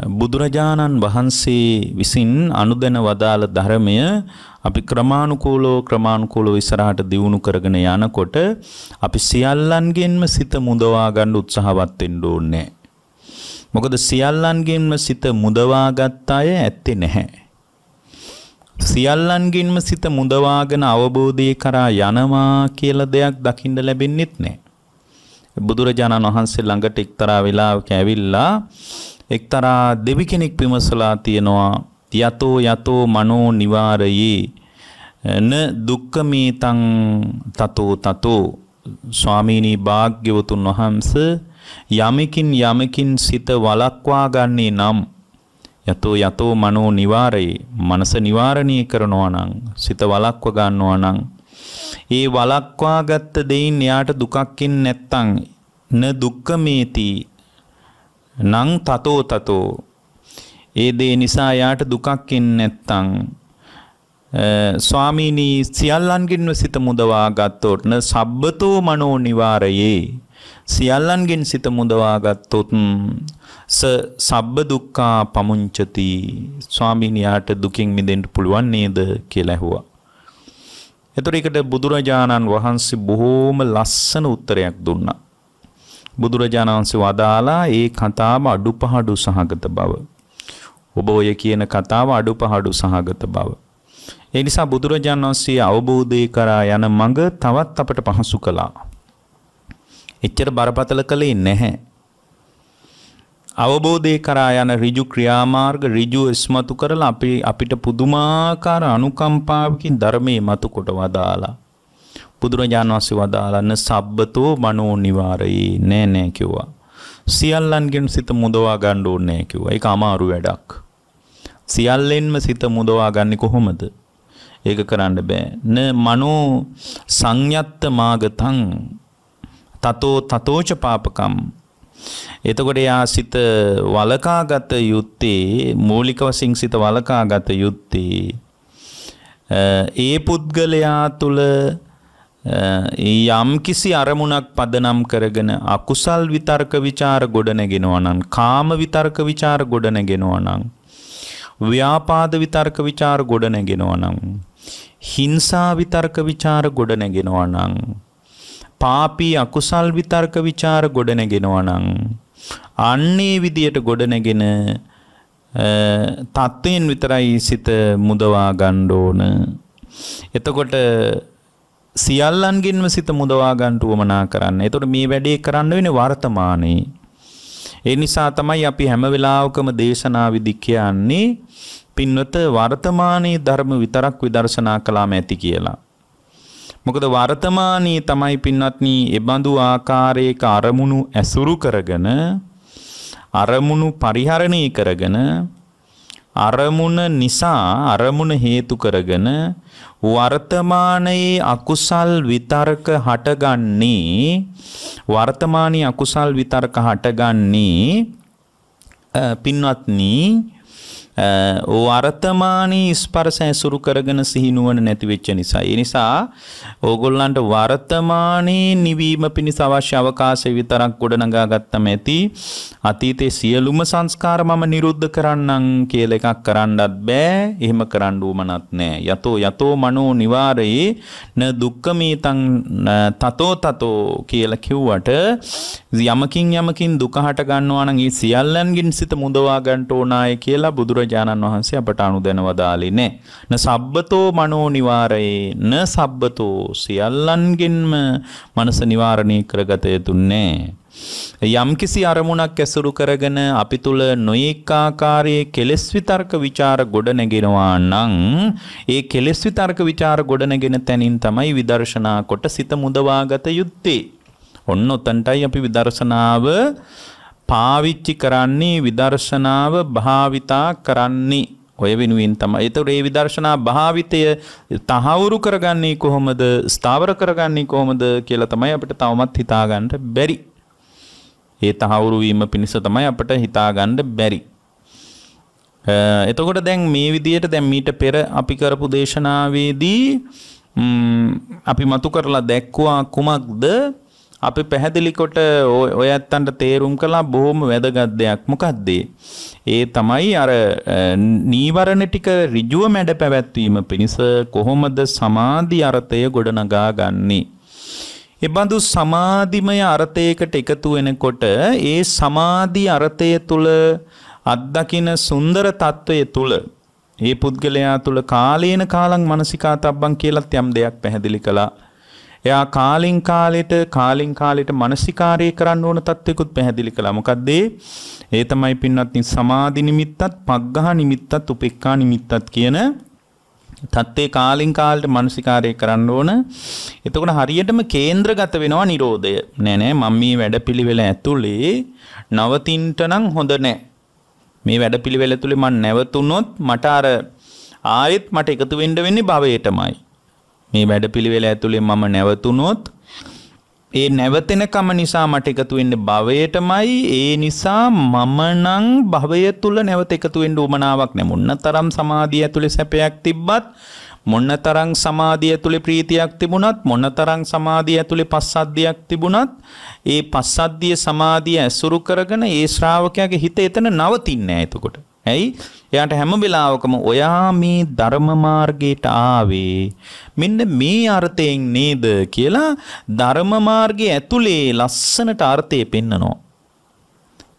බුදුරජාණන් වහන්සේ විසින් අනුදැන වදාළ ධර්මය අපි ක්‍රමානුකූලෝ ක්‍රමානුකූලෝ ඉස්සරහට දියුණු කරගෙන යනකොට අපි සියල්ලන්ගෙන්ම සිත මුදවා ගන්න උත්සාහවත් වෙන්න ඕනේ. මොකද සියල්ලන්ගෙන්ම සිත මුදවා ගත්ත අය ඇත්තේ නැහැ. සියල්ලන්ගින්ම සිත මුදවාගෙන අවබෝධය කරා යනවා කියලා දෙයක් දකින්න ලැබෙන්නෙත් නෑ. බුදුරජාණන් වහන්සේ ළඟට එක්තරා වෙලාවක ඇවිල්ලා එක්තරා දෙවි කෙනෙක් විමසලා තියනවා යතෝ යතෝ මනෝ නිවාරයේ න දුක්ඛමේතං තතෝ තතෝ ස්වාමීනි භාග්‍යවතුන් වහන්ස යමකින් යමකින් සිත වලක්වා ගන්නේ නම් යතෝ යතෝ මනෝ නිවාරේ මනස නිවාරණය කරනවා නම් සිත වලක්ව ගන්නවා නම් ඒ වලක්වාගත් දෙයින් එයාට දුකක් ඉන්නේ නැත්තම් න දුක්ඛමේති නං තතෝ තතෝ ඒ දේ නිසා යාට දුකක් එන්නේ නැත්තම් ස්වාමීනි සියල්ලන්ගින්ව සිත මුදවා ගත්තොත්න සබ්බතෝ මනෝ නිවාරයේ සියල්ලන්ගෙන් සිත මුදවා ගත්තොත් ස සබ්බ දුක්ඛා පමුංචති ස්වාමීනියාට දුකින් මිදෙන්න පුළුවන් නේද කියලා ඇහුවා. එතකොට ඒකට බුදුරජාණන් වහන්සේ බොහෝම ලස්සන උත්තරයක් දුන්නා. බුදුරජාණන් වහන්සේ වදාලා ඒ කතාව අඩුපහඩු සහගත බව. ඔබ ඔය කියන කතාව අඩුපහඩු සහගත බව. ඒ නිසා බුදුරජාණන් වහන්සේ අවබෝධය කරා යන මඟ තවත් අපට පහසු කළා. එච්චර බරපතල කළේ නැහැ. අවබෝධය කරා යන ඍජු ක්‍රියාමාර්ග ඍජු ඉස්මතු කරලා අපි අපිට පුදුමාකාර අනුකම්පාවකින් ධර්මයේ මතු කොට වදාලා බුදුරජාණන් වහන්සේ වදාළන සබ්බතෝ මනෝ නිවාරයේ නෑ නෑ කිව්වා. සියල්ලන්ගෙන් සිත මුදවා ගන්න ඕනේ නෑ කිව්වා. ඒක අමාරු වැඩක්. සියල්ලෙන්ම සිත මුදවා ගන්න කොහොමද? ඒක කරන්න බෑ. න මනෝ සංයත්ත මාගතං තතෝ තතෝච පාපකම් එතකොට යා සිත වලකාගත යුත්තේ මූලික වශයෙන් සිත වලකාගත යුත්තේ ඒ පුද්ගලයා තුළ යම් කිසි අරමුණක් පදනම් කරගෙන අකුසල් විතර්ක ਵਿਚාර ගොඩනගෙනවා නම් කාම විතර්ක ਵਿਚාර ගොඩනගෙනවා නම් ව්‍යාපාද විතර්ක ਵਿਚාර ගොඩනගෙනවා නම් හිංසා විතර්ක ਵਿਚාර ගොඩනගෙනවා නම් පාපී අකුසල් විතර්ක ਵਿਚාර ගොඩනගෙනවා නම් අන්නේ විදියට ගොඩනගෙන තත්ත්වයෙන් විතරයි සිත මුදවා ගන්න ඕන. එතකොට සියල්ලන්ගින්ම සිත මුදවා ගන්නට උවමනා කරන්න. එතකොට මේ වැඩේ කරන්න වෙන්නේ වර්තමානයේ. ඒ නිසා තමයි අපි හැම වෙලාවකම දේශනා විදි කියන්නේ පින්වත වර්තමානයේ ධර්ම විතරක් විදර්ශනා කළාම ඇති කියලා. මොකද වර්තමානයේ තමයි පින්වත්නි එබඳු ආකාරයක අරමුණු ඇසුරු කරගෙන අරමුණු පරිහරණය කරගෙන අරමුණ නිසා අරමුණ හේතු කරගෙන වර්තමානයේ අකුසල් විතර්ක හටගන්නේ වර්තමානයේ අකුසල් විතර්ක හටගන්නේ පින්වත්නි වර්තමානී ස්පර්ශ ඇසුරු කරගෙන සිහිනුවන නැති වෙච්ච නිසා. ඒ නිසා ඕගොල්ලන්ට වර්තමානයේ නිවීම පිණිස අවශ්‍ය අවකාශය විතරක් ගොඩනගා ගත්තම ඇති. අතීතයේ සියලුම සංස්කාර මම නිරුද්ධ කරන්නම් කියලා එකක් කරන්නත් බෑ. එහෙම කරන්න උවමනක් නෑ. යතෝ යතෝ මනෝ නිවාරයේ න දුක්ඛමීතං තතෝ තතෝ කියලා කිව්වට යමකින් යමකින් දුක හට ගන්නවා නම් ඒ සියල්ලන්ගින් සිත මුදවා ගන්න ඕනාය කියලා බුදුර බුදුරජාණන් වහන්සේ අපට අනුදැනවදාලේ නෑ. න සබ්බතෝ මනෝ නිවාරයේ න සබ්බතෝ සියල්ලන්ගෙන්ම මනස නිවාරණය කරගත යුතු නෑ. යම්කිසි අරමුණක් ඇසුරු කරගෙන අපි තුල නොයෙක් ආකාරයේ කෙලෙස් විතර්ක ਵਿਚාර ගොඩ නැගෙනවා නම් ඒ කෙලෙස් විතර්ක ਵਿਚාර ගොඩ නැගෙන තැනින් තමයි විදර්ශනා කොට සිත මුදවාගත යුත්තේ. ඔන්න ඔතනටයි අපි විදර්ශනාව පාවිච්චි කරන්නේ විදර්ශනාව භාවිතා කරන්නේ ඔය වෙනුවෙන් තමයි. ඒතර ඒ විදර්ශනා භාවිතය තහවුරු කරගන්නේ කොහොමද? ස්ථාවර කරගන්නේ කොහොමද කියලා තමයි අපිට තවමත් හිතාගන්න බැරි. ඒ තහවුරු වීම පිණිස තමයි අපිට හිතාගන්න බැරි. එතකොට දැන් මේ විදියට දැන් මීට පෙර අපි කරපු දේශනාවේදී අපි මතු කරලා දැක්වා කුමක්ද අපි පැහැදිලිකොට ඔය ඇත්තන්ට තේරුම් කලා බොහොම වැදගත් දෙයක් මොකක්දේ. ඒ තමයි අර නීවරණ ටික රිජුව මැඩ පැවැත්වීම පිණිස කොහොමද සමාධි අරතය ගොඩනගා ගන්නේ. එබඳු සමාධිමය අරතයකට එකතු වෙනකොට ඒ සමාධී අරතය තුළ අත්දකින සුන්දර තත්ත්වය තුළ ඒ පුද්ගලයා තුළ කාලේන කාලං මනසිකා තබ්බන් කියලත් යම් දෙයක් පැහැදිලි කළා එයා කාලින් කාලෙට කාලින් කාලෙට මානසිකාරය කරන්න ඕන තත්ත්වෙකුත් පැහැදිලි කළා. මොකද ඒ තමයි පින්වත්නි සමාධි නිමිත්තත්, පග්ඝහ නිමිත්තත්, උපේක්ඛා නිමිත්තත් කියන තත්ත්වේ කාලින් කාලට මානසිකාරය කරන්න ඕන. එතකොට හරියටම කේන්ද්‍රගත වෙනවා Nirodhaය. නෑ නෑ මම මේ වැඩපිළිවෙල ඇතුලේ නවතින්ට නම් හොඳ නෑ. මේ වැඩපිළිවෙල තුලේ මම නැවතුනොත් මට අර ආයෙත් මට එකතු වෙන්න වෙන්නේ භවයටමයි. මේ වැඩපිළිවෙල ඇතුළේ මම නැවතුනොත් ඒ නැවතෙනකම නිසා මට එකතු වෙන්න භවයටමයි ඒ නිසා මම නම් භවය තුල නැවත එකතු වෙන්න උවමනාවක් නැ මොන්න තරම් සමාධිය ඇතුලේ සැපයක් තිබ්බත් මොන්න තරම් සමාධිය ඇතුලේ ප්‍රීතියක් තිබුණත් මොන්න තරම් සමාධිය ඇතුලේ පස්සද්ධියක් තිබුණත් ඒ පස්සද්ධිය සමාධිය ඇසුරු කරගෙන ඒ ශ්‍රාවකයාගේ හිත එතන නවතින්නේ නැහැ එතකොට ඇයි? එයාට හැම වෙලාවකම ඔයා මේ ධර්ම මාර්ගයට ආවේ මෙන්න මේ අර්ථයෙන් නේද කියලා ධර්ම මාර්ගයේ ඇතුලේ ලස්සනට අර්ථය පෙන්නනවා.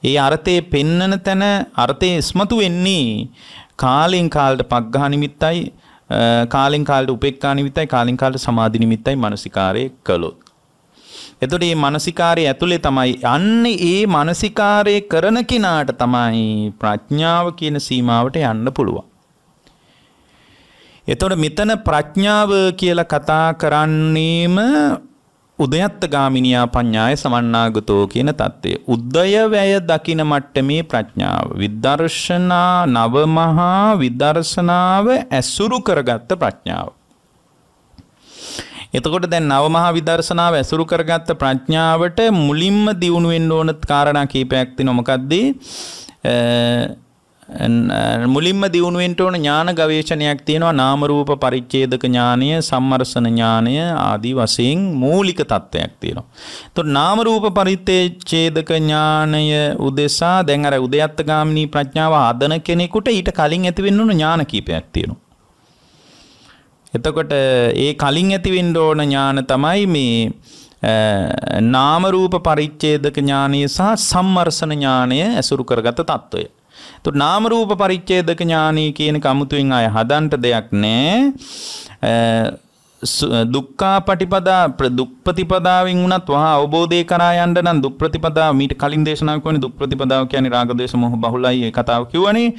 ඒ අර්ථයේ පෙන්නන තැන අර්ථයේ ඉස්මතු වෙන්නේ කාලෙන් කාලට පග්ඝා නිමිත්තයි කාලෙන් කාලට උපේක්ඛා නිමිත්තයි කාලෙන් කාලට සමාධි නිමිත්තයි මානසිකාරයේ කළොත්. එතොට ඒ මනසිකාරය ඇතුළේ තමයි අන්න ඒ මනසිකාරය කරන කෙනාට තමයි ප්‍රඥාව කියන සීමාවට යන්න පුළුවන්. එතොට මෙතන ප්‍රඥාව කියල කතා කරන්නේම උදයත්ත ගාමිනියා පඤ්ඥාය සමන්නාගතෝ කියන තත්ත්වය. උද්දයවැය දකින මට්ටමේ ප්‍රඥාව. විදර්ශනා නවමහා විදර්ශනාව ඇසුරු කරගත්ත ප්‍රඥාව. එතකොට දැන් නවමහා විදර්ශනාව ඇසුරු කරගත්ත ප්‍රඥාවට මුලින්ම දියුණු වෙන්න ඕන කාරණා කීපයක් තියෙනවා මොකද්ද? මුලින්ම දියුණු වෙන්න ඕන ඥාන ගවේෂණයක් තියෙනවා නාම රූප පරිච්ඡේදක ඥානය, සම්මර්ෂණ ඥානය ආදී වශයෙන් මූලික தත්වයක් තියෙනවා. එතකොට නාම රූප පරිච්ඡේදක ඥානය උදෙසා දැන් අර උදයත්ත ගාමිනී ප්‍රඥාව ආදන කෙනෙකුට ඊට කලින් ඇති වෙන්න ඕන ඥාන කීපයක් තියෙනවා. එතකොට ඒ කලින් ඇතිවෙන්න ඕන ඥාන තමයි මේ නාමරූප පරිච්ඡේදක ඥානය සහ සම්මර්සන ඥානය ඇසුරු කරගත තත්ත්වය. තු නාමරූප පරිච්ඡේදක ඥානී කියන කමුතුවෙන් අය හදන්ට දෙයක් නෑ දුක්කා පටිපදා දුක්පතිපදාවෙන් වුණත් වහ අවබෝධය කරා යන්න නම් දුක්ප්‍රතිපදා මීට කලින් දේශනාවක් වනේ දුක්ප්‍රතිපදාව කියන්නේ රාගදේශ මොහ බහුලයි ඒ කතාව කිව්වනේ.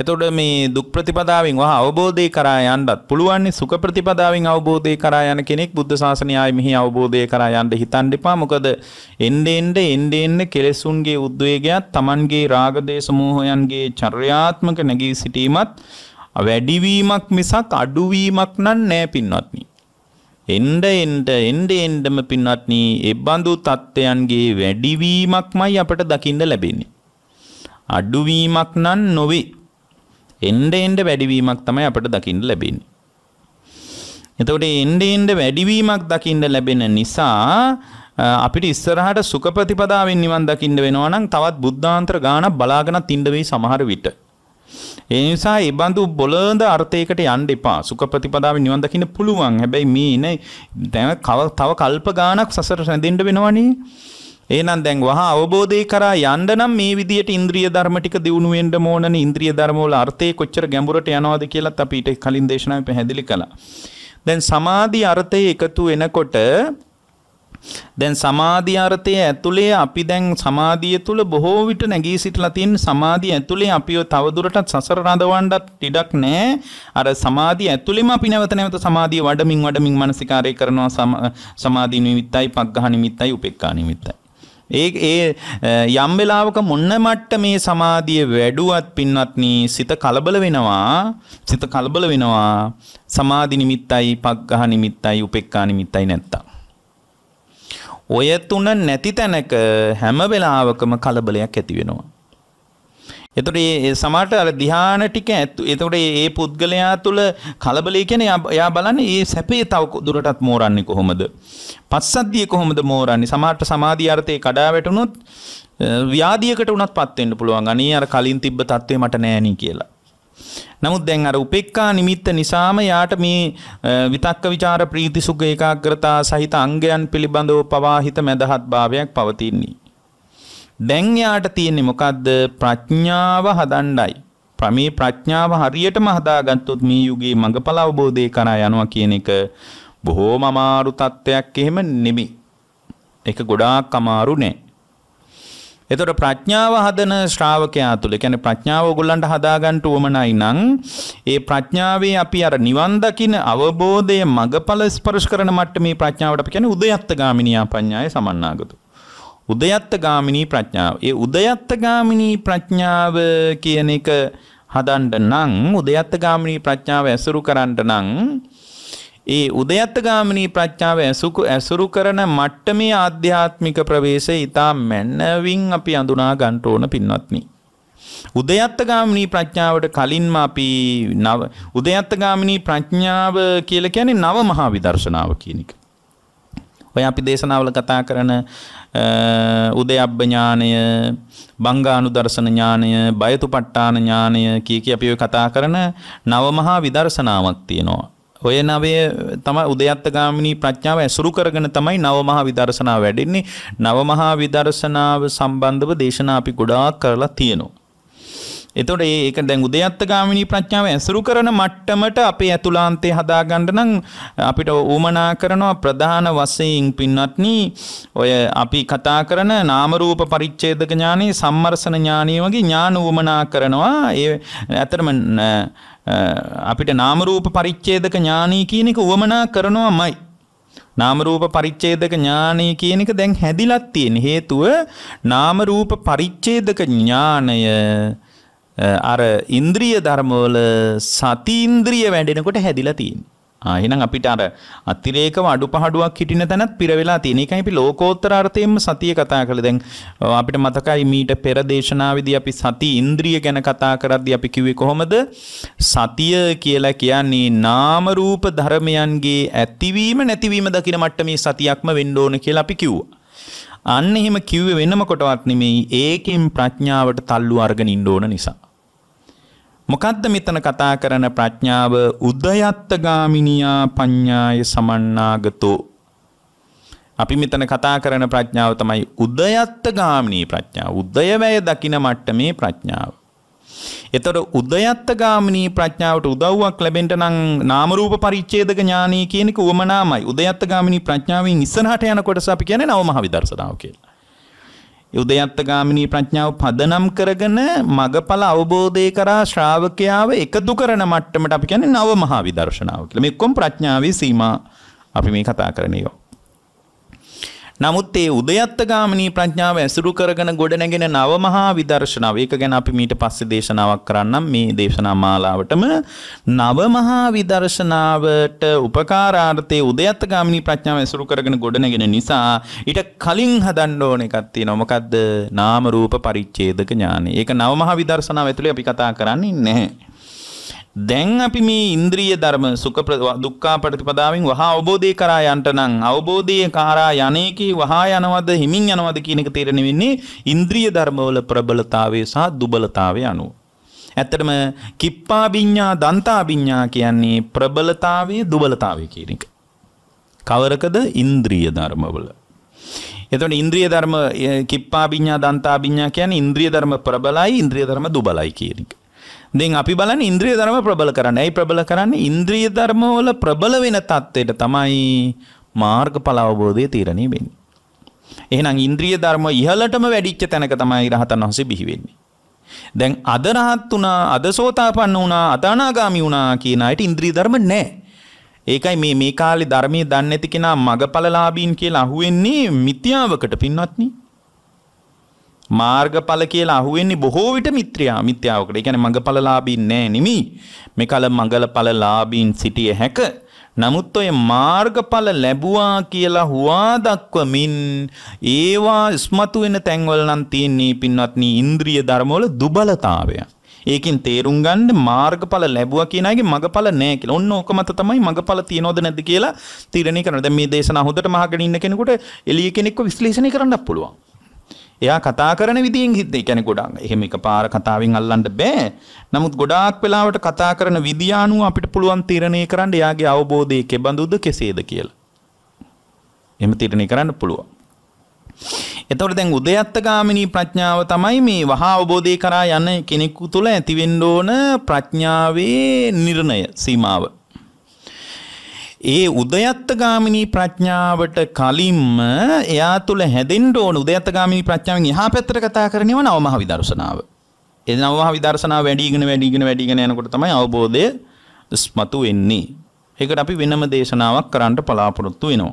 එතකොට මේ දුක්ප්‍රතිපදාවෙන් වහ අවබෝධය කරා යන්නත් පුළුවන් සුඛ ප්‍රතිපදාවෙන් අවබෝධය කරා යන කෙනෙක් බුද්ධ ශාසනය ආයි මෙහි අවබෝධය කරා යන්න හිතන්න එපා. මොකද එන්නේ එන්නේ එන්නේ එන්නේ කෙලෙසුන්ගේ උද්වේගයත් Tamanගේ රාගදේශ මොහයන්ගේ චර්යාත්මක නැගී සිටීමත් වැඩිවීමක් මිසක් අඩුවීමක් නන් නෑ පින්වත්නි. එන්ඩ එන්ඩ එන්ඩ එන්ඩම පින්නත්නී එබ්බඳු තත්ත්වයන්ගේ වැඩිවීමක්මයි අපට දකින්න ලැබෙන්නේ. අඩුවීමක් නම් නොවේ. එන්ඩ එන්ඩ වැඩිවීමක් තමයි අපට දකින්න ලැබෙන්නේ. එතකොට එන්ඩ එන්ඩ වැඩිවීමක් දකින්න ලැබෙන නිසා අපිට ඉස්සරහට සුඛ ප්‍රතිපදාවෙන් නිවන් දකින්න වෙනවා නම් තවත් බුද්ධාන්තර ගාණක් බලාගෙන තින්න වෙයි සමහර විට. ඒ නිසා ඒ බඳු බොළඳ අර්ථයකට යන්න එපා. සුඛ ප්‍රතිපදාවේ නිවන් දකින්න පුළුවන්. හැබැයි මේ ඉන දැන් තව කල්ප ගාණක් සසර රැඳෙන්න වෙනවනේ. එහෙනම් දැන් වහා අවබෝධය කරා යන්න නම් මේ විදියට ඉන්ද්‍රිය ධර්ම ටික දියුණු වෙන්න ඕනනේ. ඉන්ද්‍රිය ධර්ම වල අර්ථය කොච්චර ගැඹුරට යනවද කියලාත් අපි ඊට කලින් දේශනාවේ පැහැදිලි කළා. දැන් සමාධි අර්ථය එකතු වෙනකොට දැන් සමාධි අර්ථය ඇතුලේ අපි දැන් සමාධිය තුල බොහෝ විට නැගී සිටලා තියෙන සමාධිය ඇතුලේ අපිව තවදුරටත් සසර රඳවන්නත් ටිකක් නැහැ. අර සමාධිය ඇතුලේම අපි නැවත නැවත සමාධිය වඩමින් වඩමින් මානසිකාරය කරනවා සමාධි නිමිත්තයි, පග්ඝහ නිමිත්තයි, උපේක්ඛා නිමිත්තයි. ඒ ඒ යම් වෙලාවක මොන්න මට්ට මේ සමාධිය වැඩුවත් පින්වත්නි සිත කලබල වෙනවා සිත කලබල වෙනවා සමාධි නිමිත්තයි පග්ඝහ නිමිත්තයි උපේක්ඛා නිමිත්තයි නැත්තම් ඔය තුන නැති තැනක හැම වෙලාවකම කලබලයක් ඇති වෙනවා. එතකොට මේ සමහරට අර ධ්‍යාන ටික එතකොට මේ පුද්ගලයා තුළ කලබලය කියන්නේ එයා බලන්නේ මේ සැපේ තව දුරටත් මෝරන්නේ කොහොමද? පස්සද්ධිය කොහොමද මෝරන්නේ? සමහරට සමාධි අර්ථේ කඩා වැටුනොත් ව්‍යාධියකට උනත්පත් වෙන්න පුළුවන්. අනේ අර කලින් තිබ්බ தත්ත්වේ මට නෑනි කියලා. නමුත් දැන් අර උපේක්ඛා නිමිත්ත නිසාම යාට මේ විතක්ක ਵਿਚාර ප්‍රීති සුඛ ඒකාග්‍රතාව සහිත අංගයන් පිළිබඳව පවාහිත මදහත් භාවයක් පවතින්නේ. දැන් යාට තියෙන්නේ මොකද්ද ප්‍රඥාව හදණ්ඩයි. ප්‍රමේ ප්‍රඥාව හරියටම හදාගත්තොත් මේ යුගයේ මඟඵල අවබෝධය කරා යනවා කියන එක බොහෝම අමාරු තත්ත්වයක් එහෙම නෙමෙයි. ඒක ගොඩාක් අමාරු නෑ. එතොට ප්‍රඥාව හදන ශ්‍රාවකයා තුළ ැන ප්‍රඥාව ගොල්ලන්ට හදාගන්ට වුවමනයි නං ඒ ප්‍රඥාවේ අපි අර නිවන්දකින අවබෝධය මඟඵල ස්පර්ශ කරන මට්ට මේ ප්‍රඥාවට අපි කැන උදයත්ත ගාමිනියා පඥාය සමන්නාගතු. උදයත්ත ගාමිනී ප්‍රඥාව. ඒ උදයත්ත ගාමිනී ප්‍රඥාව කියන එක හදන්ඩ නං උදයත්ත ගාමිනී ප්‍රඥාව ඇසුරු කරන්ට නං ඒ උදයත්ගාමිනී ප්‍රඥාව ඇසුරු කරන මට්ටමේ ආධ්‍යාත්මික ප්‍රවේශය ඊටා මැනවින් අපි අඳුනා ගන්න ඕන පින්වත්නි. උදයත්තගාමිනී ප්‍රඥාවට කලින්ම අපි නව උදයත්තගාමිනී ප්‍රඥාව කියලා කියන්නේ නව මහා විදර්ශනාව කියන එක. ඔය අපි දේශනාවල කතා කරන උදයබ්බ ඥානය, බංගානු දර්ශන ඥානය, බයතුපට්ඨාන ඥානය කී කී අපි ඔය කතා කරන නව මහා විදර්ශනාවක් තියෙනවා. ඔය නවය තමයි උදයත්තගාමිනී ප්‍රඥාව ඇසුරු කරගෙන තමයි නවමහා විදර්ශනාව වැඩෙන්නේ. නවමහා විදර්ශනාව සම්බන්ධව දේශනා අපි ගොඩාක් කරලා තියෙනවා. එතකොට ඒක දැන් උදයත්තගාමිනී ප්‍රඥාව ඇසුරු කරන මට්ටමට අපේ ඇතුලාන්තේ හදාගන්න නම් අපිට ඌමනා කරනවා ප්‍රධාන වශයෙන් පින්වත්නි ඔය අපි කතා කරන නාම රූප පරිච්ඡේදක ඥානෙ සම්මර්සන ඥානෙ වගේ ඥාන ඌමනා කරනවා ඒ ඇතරම අපිට නාමරූප පරිච්චේදක ඥානී කියන එක වුවමනා කරනවාමයි. නාමරූප පරිච්චේදක ඥානය කියන එක දැන් හැදිලත් තියෙන හේතුව නාමරූප පරිච්චේදක ඥානය අර ඉන්ද්‍රිය ධර්මවල සති ඉන්ද්‍රිය වැඩෙනකොට හැදිලා තියෙන්නේ. එහෙනම් අපිට අර අතිරේකව අඩුපහඩුවක් හිටින තැනත් පිර වෙලා තියෙන. ඒකයි අපි ලෝකෝත්තර අර්ථයෙන්ම සතිය කතා කළේ. දැන් අපිට මතකයි මීට පෙර දේශනාවේදී අපි සති ඉන්ද්‍රිය ගැන කතා කරද්දී අපි කිව්වේ කොහොමද? සතිය කියලා කියන්නේ නාම රූප ධර්මයන්ගේ ඇතිවීම නැතිවීම දකින මට්ටමේ සතියක්ම වෙන්න ඕන කියලා අපි කිව්වා. අන්න එහෙම කිව්වේ වෙනම කොටවත් නෙමෙයි. ඒකෙන් ප්‍රඥාවට තල්ලු අරගෙන ඉන්න ඕන නිසා. මොකද්ද මෙතන කතා කරන ප්‍රඥාව උදයත්තගාමිනියා පඤ්ඤාය සමන්නාගතෝ අපි මෙතන කතා කරන ප්‍රඥාව තමයි උදයත්තගාමිනී ප්‍රඥාව. උදයවැය දකින මට්ටමේ ප්‍රඥාව. එතකොට උදයත්තගාමිනී ප්‍රඥාවට උදව්වක් ලැබෙන්න නම් නාම රූප පරිච්ඡේදක ඥානී කියන එක උවමනාමයි. උදයත්තගාමිනී ප්‍රඥාවෙන් ඉස්සරහට යන කොටස අපි කියන්නේ නවමහ විදර්ශනාව කියලා. යුදයත්තගාමිනී ප්‍රඥාව පදනම් කරගෙන මගඵල අවබෝධය කරා ශ්‍රාවකයාව එකතු කරන මට්ටමට අපි කියන්නේ නව මහා විදර්ශනාව කියලා. මේ ඔක්කොම ප්‍රඥාවේ සීමා අපි මේ කතා කරන්නේ. නමුත් ඒ උදයත්තගාමිනී ප්‍රඥාව ඇසුරු කරගෙන ගොඩනැගෙන නව මහා විදර්ශනාව ඒක ගැන අපි මීට පස්සේ දේශනාවක් කරන්නම් මේ දේශනා මාලාවටම නව මහා විදර්ශනාවට උපකාරාර්ථයේ උදයත්තගාමිනී ප්‍රඥාව ඇසුරු කරගෙන ගොඩනැගෙන නිසා ඊට කලින් හදන්න ඕන එකක් තියෙනවා මොකද්ද නාම රූප පරිච්ඡේදක ඥානෙ. ඒක නව මහා විදර්ශනාව ඇතුලේ අපි කතා කරන්නේ නැහැ. දැන් අපි මේ ඉන්ද්‍රිය ධර්ම සුඛ දුක්ඛා ප්‍රතිපදාවෙන් වහා අවබෝධය කරා යන්නට නම් අවබෝධය කරා යන්නේකී වහා යනවද හිමින් යනවද කියන එක තීරණය වෙන්නේ ඉන්ද්‍රිය ධර්මවල ප්‍රබලතාවය සහ දුබලතාවය අනුව. ඇත්තටම කිප්පා විඤ්ඤා දන්තා විඤ්ඤා කියන්නේ ප්‍රබලතාවයේ දුබලතාවය කියන එක. කවරකද ඉන්ද්‍රිය ධර්මවල. එතකොට ඉන්ද්‍රිය ධර්ම කිප්පා විඤ්ඤා දන්තා විඤ්ඤා කියන්නේ ඉන්ද්‍රිය ධර්ම ප්‍රබලයි ඉන්ද්‍රිය ධර්ම දුබලයි කියන එක. දෙන් අපි බලන්න ඉන්ද්‍රිය ධර්ම ප්‍රබල කරන්න. ඇයි ප්‍රබල කරන්නේ? ඉන්ද්‍රිය ධර්ම වල ප්‍රබල වෙන தത്വෙට තමයි මාර්ගඵල අවබෝධය තීරණය වෙන්නේ. එහෙනම් ඉන්ද්‍රිය ධර්ම ඉහළටම වැඩිච්ච තැනක තමයි රහතන් වහන්සේ බිහි වෙන්නේ. දැන් අද රහත් වුණා, අද සෝතාපන්න වුණා, අද අනාගාමි වුණා කියන අයට ඉන්ද්‍රිය ධර්ම නැහැ. ඒකයි මේ මේ කාලේ ධර්මයේ දන්නේ නැති කෙනා මගඵලලාභීන් කියලා අහුවෙන්නේ මිත්‍යාවකට පින්වත්නි. මාර්ගඵල කියලා අහුවෙන්නේ බොහෝ විට මිත්‍යා මිත්‍යාවකට. ඒ කියන්නේ මඟඵලලාභින් නෑ නෙමෙයි. මෙකල මඟඵලලාභින් සිටිය හැක. නමුත් ඔය මාර්ගඵල ලැබුවා කියලා හුවා දක්වමින් ඒවා ඉස්මතු වෙන තැන්වල නම් තියෙන්නේ පින්වත්නි ඉන්ද්‍රිය ධර්මවල දුබලතාවය. ඒකින් තේරුම් ගන්න මාර්ගඵල ලැබුවා කියන එකේ මගඵල නෑ කියලා. ඔන්න ඕක මත තමයි මගඵල තියනවද නැද්ද කියලා තීරණය කරනවා. දැන් මේ දේශනාව හොඳට මහගෙන ඉන්න කෙනෙකුට එළිය කෙනෙක්ව විශ්ලේෂණය කරන්නත් පුළුවන්. එයා කතා කරන විදිින් හිතේ කැන ගොඩක් එහෙම එක පාර කතාවෙන් අල්ලන්ට බෑ නමුත් ගොඩාක් වෙලාවට කතා කරන විද්‍යානුව අපිට පුළුවන් තීරණය කරන්න එයාගේ අවබෝධය කෙබඳුද කෙසේද කියලා. එම තීරණය කරන්න පුළුවන්. එතවට දැන් උදයත්තගාමිනී ප්‍රඥාව තමයි මේ වහා අවබෝධය කරා යන්න කෙනෙක්කු තුළ ඇතිවෙන්ඩෝන ප්‍රඥාවේ නිර්ණය සීමාව. ඒ උදයත්ත ගාමිණී ප්‍රඥාවට කලින්ම එයා තුළ හැදෙන්න ඕන උදයත්ත ගාමිණී ප්‍රඥාවෙන් එහා පැත්තට කතා කරන්නේ නවමහ විදර්ශනාව. ඒ නවමහ විදර්ශනාව වැඩිගෙන වැඩිගෙන වැඩිගෙන යනකොට තමයි අවබෝධය ස්මතු වෙන්නේ. ඒකට අපි වෙනම දේශනාවක් කරන්න බලාපොරොත්තු වෙනවා.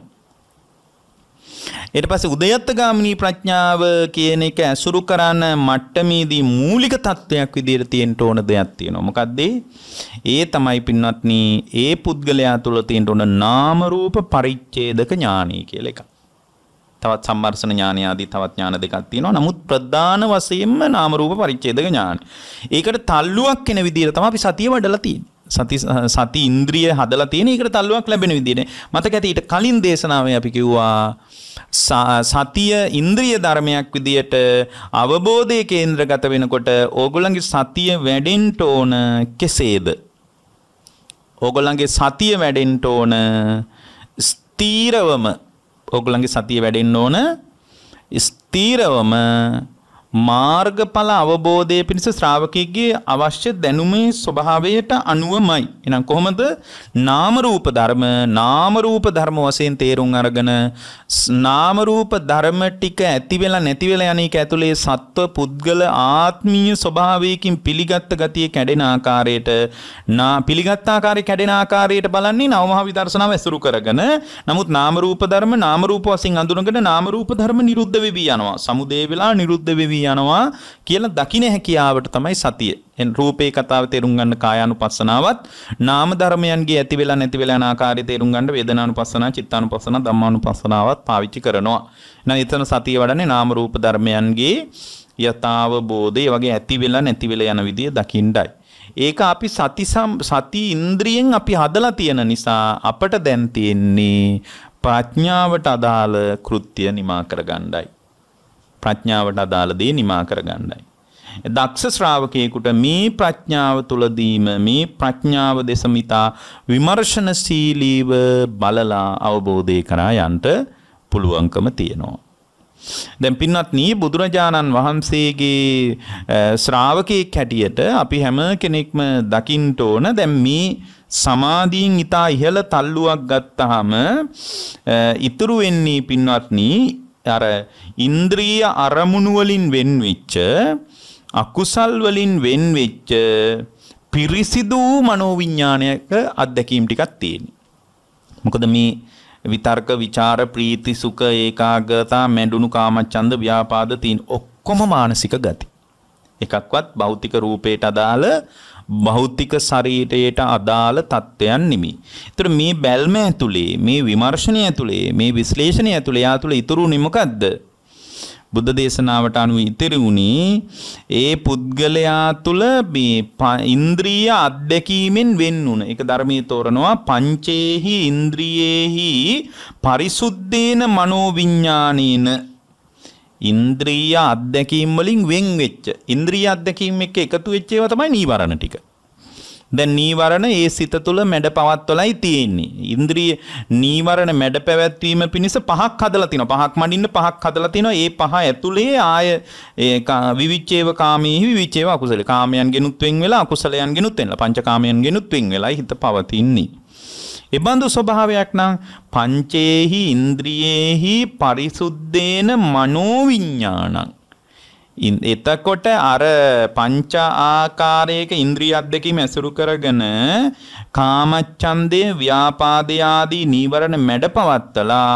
ඊට පස්සේ උදයත්ත ගාමිනී ප්‍රඥාව කියන එක ඇසුරු කරන මට්ටමේදී මූලික தত্ত্বයක් විදිහට තියෙන්න ඕන දෙයක් තියෙනවා. මොකද්ද? ඒ තමයි පින්වත්නි ඒ පුද්ගලයා තුළ තියෙන්න ඕන නාම රූප පරිච්ඡේදක ඥානය කියලා එකක්. තවත් සම්මර්ෂණ ඥාන ආදී තවත් ඥාන දෙකක් තියෙනවා. නමුත් ප්‍රධාන වශයෙන්ම නාම රූප පරිච්ඡේදක ඥාන. ඒකට තල්ලුවක් වෙන විදිහට තමයි අපි සතිය වඩලා තියෙන්නේ. සති සති ඉන්ද්‍රිය හදලා තියෙන එකට තල්ලුවක් ලැබෙන විදිහට මතක ඇති ඊට කලින් දේශනාවේ අපි කිව්වා සතිය ඉන්ද්‍රිය ධර්මයක් විදියට අවබෝධයේ කේන්ද්‍රගත වෙනකොට ඕගොල්ලන්ගේ සතිය වැඩෙන්න ඕන කෙසේද ඕගොල්ලන්ගේ සතිය වැඩෙන්න ඕන ස්ථීරවම ඕගොල්ලන්ගේ සතිය වැඩෙන්න ඕන ස්ථීරවම මාර්ගඵල අවබෝධය පිණිස ශ්‍රාවකයගේ අවශ්‍ය දැනුමේ ස්වභාවයට අනුවමයි. එනම් කොහොමද නාමරූප ධර්ම නාමරූප ධර්ම වසයෙන් තේරුම් අරගන නාමරූප ධර්ම ටික ඇතිවෙලා නැතිවෙලා යනක ඇතුළේ සත්ව පුද්ගල ආත්මීය ස්වභාවයකින් පිළිගත්ත ගතිය කැඩෙන ආකාරයට නා පිළිගත්තාකාරය කැඩෙන ආකාරයට බලන්නේ නවමහා විදර්ශනාව ඇසුරු කරගෙන නමුත් නාමරූප ධර්ම නාමරූප වසින් අඳුනගෙන නාමරූප ධර්ම නිරුද්ධ වෙවී යනවා. සමුදේ වෙලා නිරුද්ධ වෙවී යනවා කියලා දකින්න හැකියාවට තමයි සතිය. එන් රූපේ කතාව තේරුම් ගන්න කායානුපස්සනාවත් නාම ධර්මයන්ගේ ඇති වෙලා නැති වෙලා යන ආකාරය තේරුම් ගන්න වේදනානුපස්සනා, චිත්තානුපස්සනා, ධම්මානුපස්සනාවත් පාවිච්චි කරනවා. එහෙනම් එතන සතිය වඩන්නේ නාම රූප ධර්මයන්ගේ යථාවබෝධය වගේ ඇති වෙලා නැති වෙලා යන විදිය දකින්නයි. ඒක අපි සති සති ඉන්ද්‍රියෙන් අපි හදලා තියෙන නිසා අපට දැන් තියෙන්නේ ප්‍රඥාවට අදාළ කෘත්‍ය නිමා කරගන්නයි. ප්‍රඥාවට අදාළ දේ නිමා කරගන්නයි. දක්ෂ ශ්‍රාවකයෙකුට මේ ප්‍රඥාව තුලදීම මේ ප්‍රඥාව දෙසමිතා විමර්ශනශීලීව බලලා අවබෝධය කරා යන්ට පුළුවන්කම තියෙනවා. දැන් පින්වත්නි බුදුරජාණන් වහන්සේගේ ශ්‍රාවකෙක් හැටියට අපි හැම කෙනෙක්ම දකින්න ඕන දැන් මේ සමාධියෙන් ඊට ඉහළ තල්ලුවක් ගත්තාම ඉතුරු වෙන්නේ පින්වත්නි අර ඉන්ද්‍රිය අරමුණු වලින් වෙන්වෙච්ච අකුසල් වලින් වෙන්වෙච්ච පිරිසිදු මනෝවිඤ්ඤාණයක අත්දැකීම් ටිකක් තියෙනවා. මොකද මේ විතර්ක ਵਿਚාර ප්‍රීති සුඛ ඒකාග්‍රතා මැඬුණු කාමච්ඡන්ද ව්‍යාපාද තියෙන ඔක්කොම මානසික ගති. එකක්වත් භෞතික රූපයට අදාළ භෞතික ශරීරයට අදාළ தත්වයන් නෙමෙයි. ඒතර මේ බැල්ම ඇතුලේ මේ විමර්ශනය ඇතුලේ මේ විශ්ලේෂණය ඇතුලේ යා තුල ඉතුරු උනේ මොකද්ද? බුද්ධ දේශනාවට අනුව ඉතිරි වුණේ ඒ පුද්ගලයා තුල මේ ඉන්ද්‍රිය අත්දැකීමෙන් වෙන් වුණ. ඒක ධර්මයේ තෝරනවා පංචේහි ඉන්ද්‍රියේහි පරිසුද්ධේන මනෝවිඥානේන ඉන්ද්‍රිය අත්දැකීම් වලින් වෙන් වෙච්ච ඉන්ද්‍රිය අත්දැකීම් එක්ක එකතු වෙච්ච ඒවා තමයි නීවරණ ටික. දැන් නීවරණ ඒ සිත තුළ මැඩ පවත්වලයි තියෙන්නේ. ඉන්ද්‍රිය නීවරණ මැඩ පැවැත්වීම පිණිස පහක් හදලා තිනවා. පහක් මඩින්න පහක් හදලා තිනවා. ඒ පහ ඇතුලේ ආය ඒ විවිච්ඡේව කාමීහි විවිච්ඡේව අකුසල. කාමයන් genuත් වෙන් වෙලා අකුසලයන් genuත් වෙනලා. පංචකාමයන් genuත් වෙන් වෙලායි හිත පවතින්නේ. එබඳු ස්වභාවයක් නම් පංචේහි ඉන්ද්‍රියේහි පරිසුද්දේන මනෝවිඤ්ඤාණං එතකොට අර පංච ආකාරයක ඉන්ද්‍රිය අධ්‍යක්ීම ඇසුරු කරගෙන කාමච්ඡන්දේ ව්‍යාපාදේ ආදී නීවරණ මැඩපවත්තලා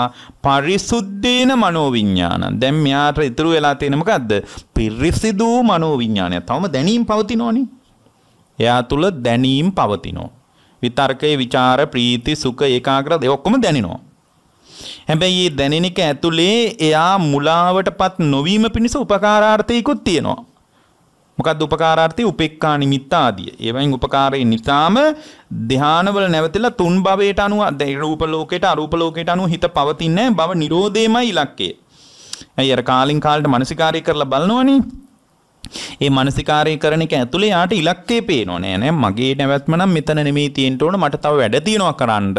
පරිසුද්ධේන මනෝවිඤ්ඤාණ. දැන් මෙයාට ඉතුරු වෙලා තියෙන මොකද්ද? පිරිසිදු මනෝවිඤ්ඤාණය. තවම දැනීම් පවතිනෝනේ. එයා තුල දැනීම් පවතිනෝ. විතර්කයේ ਵਿਚාර ප්‍රීති සුඛ ඒකාග්‍රතාව ඒ ඔක්කොම දැනෙනවා. හැබැයි මේ දැනෙන එක ඇතුලේ එයා මුලාවටපත් නොවීම පිණිස උපකාරාර්ථයකුත් තියෙනවා. මොකද්ද උපකාරාර්ථය? උපේක්ඛා නිමිත්ත ආදිය. ඒවෙන් උපකාරයේ නිසාම ධානවල නැවතිලා තුන් භවයට අනුව රූප ලෝකයට අරූප ලෝකයට අනුව හිත පවතින්නේ භව නිරෝධේමයි ඉලක්කය. ඇයි අර කාලින් කාලට මානසිකාරය කරලා බලනවනේ ඒ මානසිකාරය කරන එක ඇතුලේ යාට ඉලක්කේ පේනෝ නෑ නෑ මගේ නැවැත්ම නම් මෙතන නෙමෙයි තියෙන්න ඕන මට තව වැඩ තියෙනවා කරන්න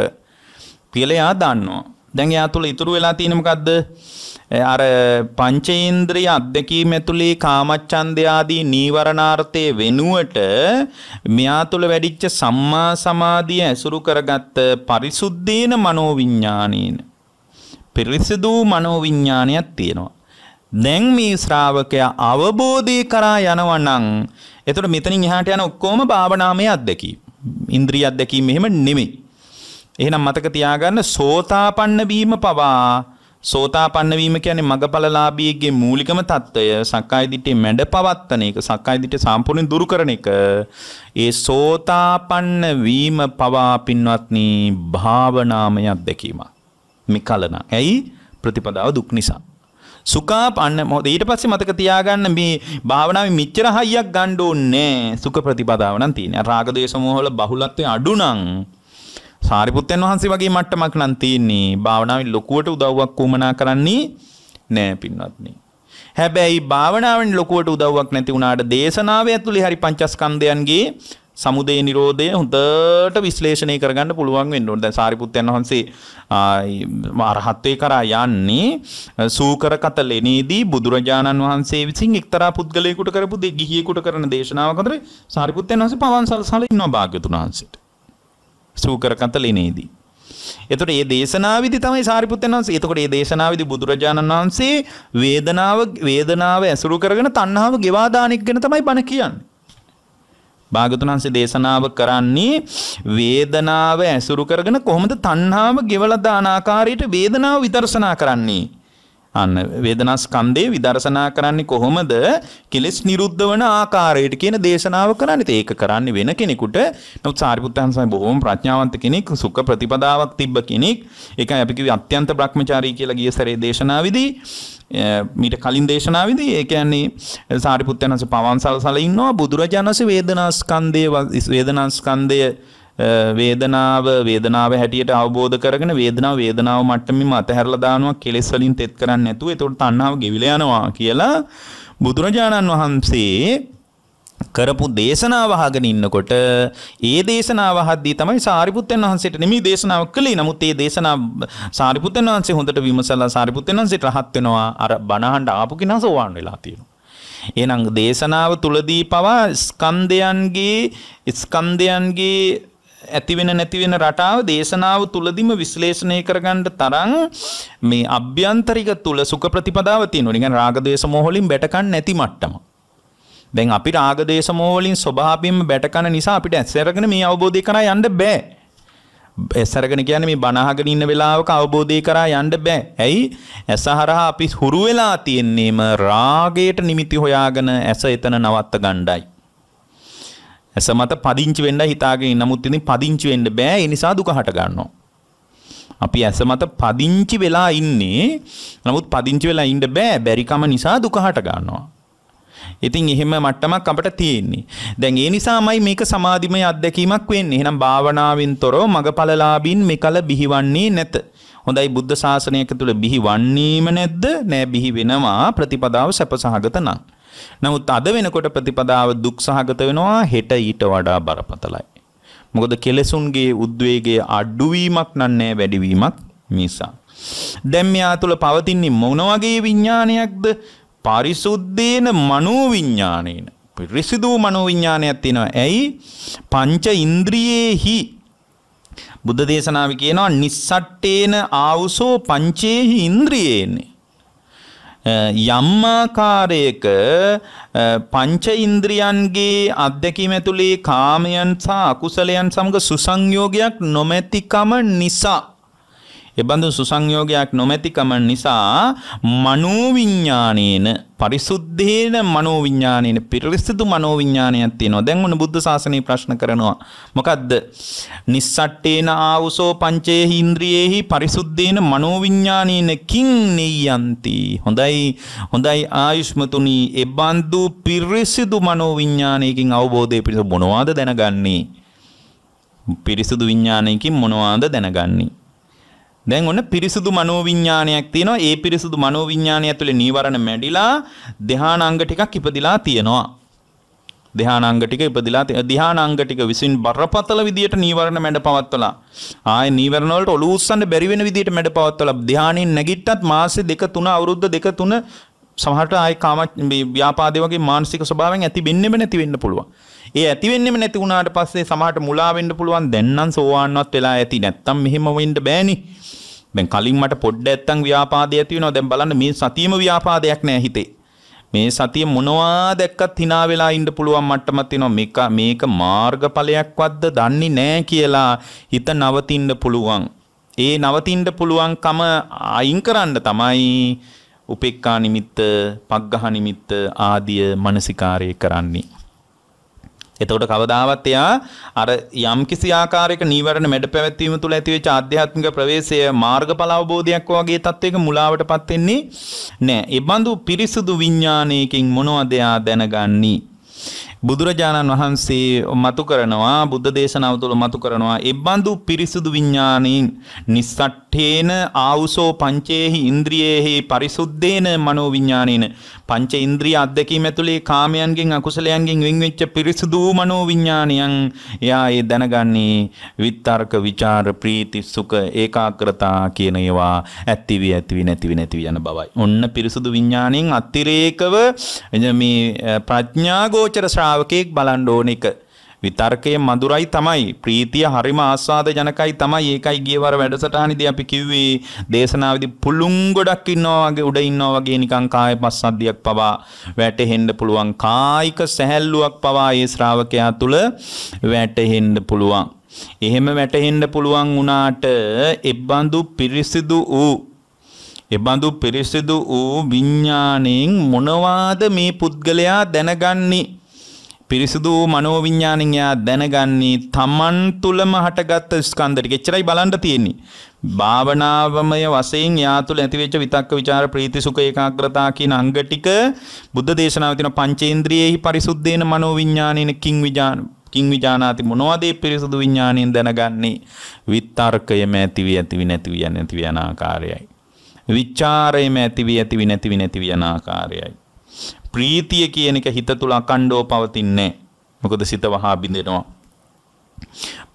කියලා එයා දන්නවා. දැන් එයා තුල ඉතුරු වෙලා තියෙන මොකද්ද? අර පංචේන්ද්‍රිය අධ්‍යක්ීම ඇතුලේ කාමච්ඡන්දය ආදී නීවරණාර්ථයේ වෙනුවට මෙයා තුල වැඩිච්ච සම්මා සමාධිය ඇසුරු කරගත්ත පරිසුද්ධේන මනෝවිඥානේන පිරිසිදු මනෝවිඥානයක් තියෙනවා. දැන් මේ ශ්‍රාවකයා අවබෝධය කරා යනවනම් එතකොට මෙතනින් එහාට යන ඔක්කොම භාවනාමය අත්දැකීම්. ඉන්ද්‍රිය අත්දැකීම් මෙහෙම නෙමෙයි. එහෙනම් මතක තියාගන්න සෝතාපන්න වීම පවා සෝතාපන්න වීම කියන්නේ මගඵලලාභීගේ මූලිකම தত্ত্বය සක්කාය දිට්ඨිය මැඩ පවත්තන එක සක්කාය දිට්ඨිය සම්පූර්ණයෙන් දුරු කරන එක ඒ සෝතාපන්න වීම පවා පින්වත්නි භාවනාමය අත්දැකීමක් මේ කලණ. ඇයි ප්‍රතිපදාව දුක් නිසා. සුඛා පන්න මොහොත ඊට පස්සේ මතක තියාගන්න මේ භාවනාවේ මෙච්චර හයියක් ගන්න ඕනේ සුඛ ප්‍රතිපදාව නම් තියෙනවා රාග දේශ මොහ වල බහුලත්වය අඩු නම් සාරිපුත්තයන් වහන්සේ වගේ මට්ටමක් නම් තියෙන්නේ භාවනාවේ ලොකුවට උදව්වක් වුමනා කරන්නේ නෑ පින්වත්නි හැබැයි භාවනාවෙන් ලොකුවට උදව්වක් නැති වුණාට දේශනාව ඇතුලේ හරි පංචස්කන්ධයන්ගේ සමුදය නිරෝධය හොඳට විශ්ලේෂණය කරගන්න පුළුවන් වෙන්න ඕනේ. දැන් සාරිපුත්තයන් වහන්සේ අරහත්ත්වේ කරා යන්නේ සූකර කතලෙනේදී බුදුරජාණන් වහන්සේ විසින් එක්තරා පුද්ගලයෙකුට කරපු ගිහියෙකුට කරන දේශනාවක් අතරේ සාරිපුත්තයන් වහන්සේ පවන්සල්සල ඉන්නවා භාග්‍යතුන් වහන්සේට. සූකර කතලෙනේදී. එතකොට මේ දේශනාවේදී තමයි සාරිපුත්තයන් වහන්සේ. එතකොට මේ දේශනාවේදී බුදුරජාණන් වහන්සේ වේදනාව වේදනාව ඇසුරු කරගෙන තණ්හාව ගෙවා දාන එක ගැන තමයි බණ කියන්නේ. භාගතුන්හන්සේ දේශනාව කරන්නේ වේදනාව ඇසුරු කරගෙන කොහොමද තණ්හාව ගෙවලා දාන ආකාරයට වේදනාව විදර්ශනා කරන්නේ අන්න වේදනා ස්කන්ධේ විදර්ශනා කරන්නේ කොහොමද කෙලෙස් නිරුද්ධ වන ආකාරයට කියන දේශනාව කරන්නේ. ඒක කරන්නේ වෙන කෙනෙකුට. නමුත් සාරිපුත්තන් සමයි බොහොම ප්‍රඥාවන්ත කෙනෙක්, සුඛ ප්‍රතිපදාවක් තිබ්බ කෙනෙක්. ඒකයි අපි කිව්වේ අත්‍යන්ත භ්‍රමචාරී කියලා ගිය සැරේ දේශනාවේදී. මීට කලින් දේශනාවදී ඒකයන්නේ සාරිපුත්තයන්ස පවන්සල් සල ඉන්නවා බුදුරජාණන්ස වේදනාස්කන්දය වේදනාස්කන්දය වේදනාව වේදනාව හැටියට අවබෝධ කරගෙන වේදනාව වේදනාව මට්ටමින් අතහැරලා දානවා කෙලෙස් වලින් තෙත් කරන්නේ නැතුව ඒතකොට තණ්හාව ගෙවිලා යනවා කියලා බුදුරජාණන් වහන්සේ කරපු දේශනාව අහගෙන ඉන්නකොට ඒ දේශනාව අහද්දී තමයි සාරිපුත්තයන් වහන්සේට නෙමෙයි දේශනාව කළේ. නමුත් ඒ දේශනාව සාරිපුත්තයන් වහන්සේ හොඳට විමසලා සාරිපුත්තයන් වහන්සේ රහත් වෙනවා. අර බණ අහන්න ආපු කෙනා සෝවාන් වෙලා තියෙනවා. එහෙනම් දේශනාව තුලදී පවා ස්කන්ධයන්ගේ ස්කන්ධයන්ගේ ඇතිවෙන නැතිවෙන රටාව දේශනාව තුලදිම විශ්ලේෂණය කරගන්න තරම් මේ අභ්‍යන්තරික තුල සුඛ ප්‍රතිපදාව තියෙනවා. නිකන් රාග ද්වේෂ මොහොලින් බැටකන් නැති මට්ටමක්. දැන් අපි රාගදේශමෝ වලින් ස්වභාවයෙන්ම බැටකන නිසා අපිට ඇස්සරගෙන මේ අවබෝධය කරා යන්න බෑ. ඇස්සරගෙන කියන්නේ මේ බනහගෙන ඉන්න වෙලාවක අවබෝධය කරා යන්න බෑ. ඇයි? ඇසහරහා අපි හුරු වෙලා තියෙන්නේම රාගයට නිමිති හොයාගෙන ඇස එතන නවත්ත ගණ්ඩායි. ඇස මත පදිංචි වෙන්න හිතාගෙන නමුත් ඉතින් පදිංචි වෙන්න බෑ ඒ නිසා දුක හට ගන්නවා. අපි ඇස මත පදිංචි වෙලා ඉන්නේ නමුත් පදිංචි වෙලා ඉන්න බෑ බැරිකම නිසා දුක හට ගන්නවා. ඉතින් එහෙම මට්ටමක් අපට තියෙන්නේ. දැන් ඒ නිසාමයි මේක සමාධිමය අත්දැකීමක් වෙන්නේ. එහෙනම් භාවනාවෙන් තොරව මගඵලලාභින් මෙකල බිහිවන්නේ නැත. හොඳයි බුද්ධ ශාසනයක තුල බිහිවන්නේම නැද්ද? නෑ බිහි වෙනවා ප්‍රතිපදාව සැපසහගත නම්. නමුත් අද වෙනකොට ප්‍රතිපදාව දුක් සහගත වෙනවා හෙට ඊට වඩා බරපතලයි. මොකද කෙලෙසුන්ගේ උද්වේගයේ අඩුවීමක් නන්නේ වැඩිවීමක් නිසා. දැන් මෙයා තුල පවතින්නේ මොන වගේ විඥානයක්ද? පරිසුද්දේන මනෝවිඤ්ඥානයන රිසිදූ මනෝවිඤ්ඥානයක් තියෙනවා ඇයි පංච ඉන්ද්‍රියයෙහි බුද්ධ දේශනාව කියනවා නිස්සට්ටේන ආවුසෝ පංචේහි ඉන්ද්‍රියේන්නේ. යම්මාකාරයක පංච ඉන්ද්‍රියන්ගේ අත්දැකීම ඇතුළේ කාමයන් සහ අකුසලයන් සමග සුසංයෝගයක් නොමැතිකම නිසා එබඳු සුසංයෝගයක් නොමැතිකම නිසා මනෝවිඤ්ඤාණයන පරිසුද්ධේන මනෝවිඤ්ඤාණයන පිරිසිදු මනෝවිඤ්ඤාණයක් තියෙනවා. දැන් ඔන්න බුද්ධ ශාසනයේ ප්‍රශ්න කරනවා. මොකද්ද? නිස්සට්ඨේන ආවුසෝ පංචේ ඉන්ද්‍රියේහි පරිසුද්ධේන මනෝවිඤ්ඤාණයන කිං නෙයන්ති. හොඳයි. හොඳයි ආයුෂ්මතුනි. එබඳු පිරිසිදු මනෝවිඤ්ඤාණයකින් අවබෝධය පිණිස මොනවාද දැනගන්නේ? පිරිසිදු විඤ්ඤාණයකින් මොනවාද දැනගන්නේ? දැන් ඔන්න පිරිසුදු මනෝවිඤ්ඤාණයක් තියෙනවා. ඒ පිරිසුදු මනෝවිඤ්ඤාණය ඇතුලේ නීවරණ මැඩිලා ධානාංග ටිකක් ඉපදිලා තියෙනවා. ධානාංග ටික ඉපදිලා ධානාංග ටික විසින් බරපතල විදියට නීවරණ මැඩ පවත්වලා ආයේ නීවරණ වලට ඔලු උස්සන්න බැරි වෙන විදියට මැඩ පවත්වලා ධානයෙන් නැගිට්ටත් මාසෙ දෙක තුන අවුරුද්ද දෙක තුන සමහරට ආයේ කාම ව්‍යාපාදේ වගේ මානසික ස්වභාවයෙන් ඇති වෙන්නෙම නැති වෙන්න පුළුවන්. ඒ ඇති වෙන්නෙම නැති වුණාට පස්සේ සමහරට මුලා වෙන්න පුළුවන්. දැන් නම් සෝවාන්වත් වෙලා ඇති. නැත්තම් මෙහෙම වෙන්න බෑනේ. දැන් කලින් මට පොඩ්ඩ ඇත්තම් ව්‍යාපාදය ඇති වෙනවා. දැන් බලන්න මේ සතියෙම ව්‍යාපාදයක් නෑ හිතේ. මේ සතිය මොනවා දැක්කත් hina වෙලා ඉන්න පුළුවන් මට්ටමක් තියෙනවා. මේක මේක මාර්ගඵලයක්වත්ද දන්නේ නෑ කියලා හිත නවතින්න පුළුවන්. ඒ නවතින්න පුළුවන්කම අයින් කරන්න තමයි උපේක්ඛා නිමිත්ත, පග්ඝහ නිමිත්ත ආදිය මානසිකාරය කරන්නේ. එතකොට කවදාවත් එයා අර යම් කිසි ආකාරයක නීවරණ මැඩ පැවැත්වීම තුළ ඇතිවෙච්ච ආධ්‍යාත්මික ප්‍රවේශය මාර්ගඵල අවබෝධයක් වගේ තත්වයක මුලාවටපත් වෙන්නේ නැහැ. ඒ බඳු පිරිසුදු විඥානයකින් මොනවද එයා දැනගන්නේ? බුදුරජාණන් වහන්සේ මතු කරනවා බුද්ධ දේශනාව තුළ මතු කරනවා එබ්බඳු පිරිසුදු විඤ්ඥානයෙන් නිස්සට්ඨේන ආවුසෝ පංචේහි ඉන්ද්‍රියයෙහි පරිසුද්ධේන මනෝ විඤ්ඥානයන පංච ඉන්ද්‍රිය අත්දැකීම ඇතුළේ කාමයන්ගෙන් අකුසලයන්ගෙන් වෙන්වෙච්ච පිරිසුදූ මනෝ විඤ්ඥානයන් එයා ඒ දැනගන්නේ විත්තර්ක විචාර ප්‍රීති සුක ඒකාග්‍රතා කියන ඒවා ඇත්තිවී ඇතිවි නැතිවි නැතිවි යන බවයි ඔන්න පිරිසුදු විඤ්ඥානයෙන් අත්තිරේකව මේ ප්‍රඥාගෝචර ශ්‍රා ශ්‍රාවකයෙක් බලන්න ඕන එක. විතර්කයේ මధుරයි තමයි ප්‍රීතිය හරිම ආස්වාද ජනකයි තමයි ඒකයි ගියවර වැඩසටහනේදී අපි කිව්වේ දේශනාවේදී පුළුන් ගොඩක් ඉන්නවා වගේ උඩ ඉන්නවා වගේ නිකන් කාය පස්සද්ධියක් පවා වැටෙහෙන්න පුළුවන් කායික සැහැල්ලුවක් පවා ඒ ශ්‍රාවකයා තුල වැටෙහෙන්න පුළුවන් එහෙම වැටෙහෙන්න පුළුවන් වුණාට එබ්බඳු පිරිසිදු වූ එබඳු පිරිසිදු වූ විඥාණයෙන් මොනවාද මේ පුද්ගලයා දැනගන්නේ පිරිසිදු මනෝවිඤ්ඤාණයෙන් එයා දැනගන්නේ තමන් තුළම හටගත් ස්කන්ධ ටික. එච්චරයි බලන්න තියෙන්නේ. භාවනාවමය වශයෙන් එයා තුළ ඇතිවෙච්ච විතක්ක ਵਿਚාර ප්‍රීති සුඛ ඒකාග්‍රතා කියන අංග ටික බුද්ධ දේශනාවේ තියෙන පංචේන්ද්‍රියේහි පරිසුද්ධේන මනෝවිඤ්ඤාණයෙන් කිං විජාන කිං විජානාති මොනවද ඒ පිරිසුදු විඥාණයෙන් දැනගන්නේ විතර්කයම ඇති වී ඇති වී නැති වී නැති වී යන ආකාරයයි විචාරයම ඇති වී ඇති වී නැති වී නැති වී යන ආකාරයයි ප්‍රීතිය කියන එක හිත තුල අකණ්ඩව පවතින්නේ මොකද සිත වහා බිඳෙනවා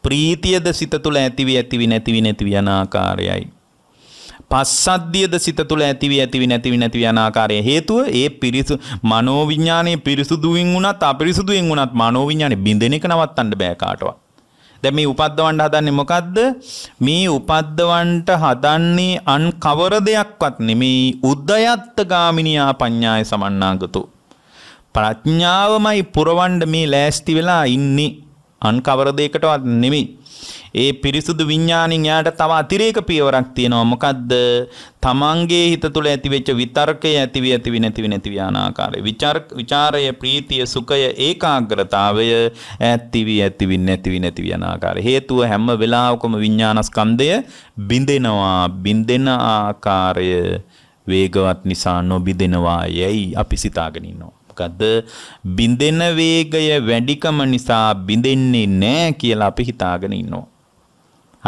ප්‍රීතියද සිත තුල ඇතිවි ඇතිවි නැතිවි නැතිවි යන ආකාරයයි පස්සද්ධියද සිත තුළ ඇතිවී ඇතිවි නැතිවි නැතිව යන ආකාරය හේතුව ඒ පිරිසු මනෝවිඥානයේ පිරිසුදුවෙන් වුණත් අපිරිසුදුවෙන් වුණත් මනෝවිඥානේ බින්දෙන එක නවත්තන්න බෑ කාටවත් දැ මේ උපද්දවන්ට හදන්නේ මොකක්ද මේ උපද්දවන්ට හදන්නේ අන් කවර දෙයක්වත් නෙමෙයි උද්දයත්ත ගාමිනියා පඤ්ඥාය සමන්නාගතු. ප්‍රඥාවමයි පුරවන්ඩ මේ ලෑස්ති වෙලා ඉන්නේ අන් කවර දෙයකටවත් නෙමෙයි. ඒ පිරිසුදු විඥාණින් යාට තව අතිරේක පියවරක් තියෙනවා. මොකද්ද? තමන්ගේ හිත තුළ ඇතිවෙච්ච විතර්කය ඇතිවි ඇතිවි නැතිවි නැතිවි යන ආකාරය. විචාරය, ප්‍රීතිය, සුඛය, ඒකාග්‍රතාවය ඇතිවි ඇතිවි නැතිවි නැතිවි යන ආකාරය. හේතුව හැම වෙලාවකම විඥානස්කන්ධය බිඳෙනවා. බිඳෙන ආකාරය වේගවත් නිසා නොබිඳෙනවා යයි අපි සිතාගෙන ඉන්නවා. මොකද්ද බිඳෙන වේගය වැඩිකම නිසා බිඳෙන්නේ නැහැ කියලා අපි හිතාගෙන ඉන්නවා.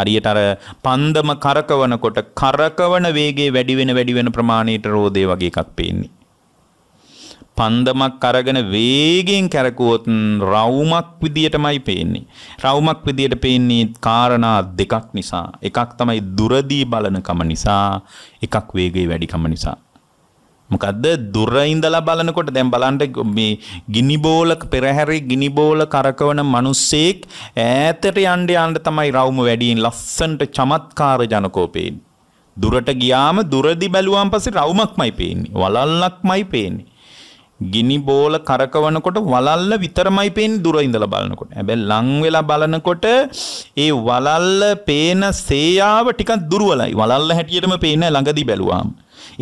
හරියට අර පන්දම කරකවනකොට කරකවන වේගය වැඩි වෙන වැඩි වෙන ප්‍රමාණයට රෝදේ වගේ එකක් පේන්නේ. පන්දමක් අරගෙන වේගෙන් කැරකුවොත් රවුමක් විදියටමයි පේන්නේ. රවුමක් විදියට පේන්නේ කාරණා දෙකක් නිසා. එකක් තමයි දුරදී බලනකම නිසා, එකක් වේගයේ වැඩිකම නිසා. මොකක්ද දුර ඉඳලා බලනකොට දැන් බලන්න මේ ගිනි බෝලක පෙරහැරේ ගිනි බෝල කරකවන මිනිස්සෙක් ඈතට යන්න යන්න තමයි රවුම වැඩියෙන් ලස්සනට චමත්කාර ජනකෝපේන් දුරට ගියාම දුරදි බැලුවාන් පස්සේ රවුමක්මයි පේන්නේ වලල්ලක්මයි පේන්නේ ගිනි බෝල කරකවනකොට වලල්ල විතරමයි පේන්නේ දුර ඉඳලා බලනකොට. හැබැයි ලං වෙලා බලනකොට ඒ වලල්ල පේන සේයාව ටිකක් දුර්වලයි. වලල්ල හැටියටම පේන්නේ ළඟදී බැලුවාම.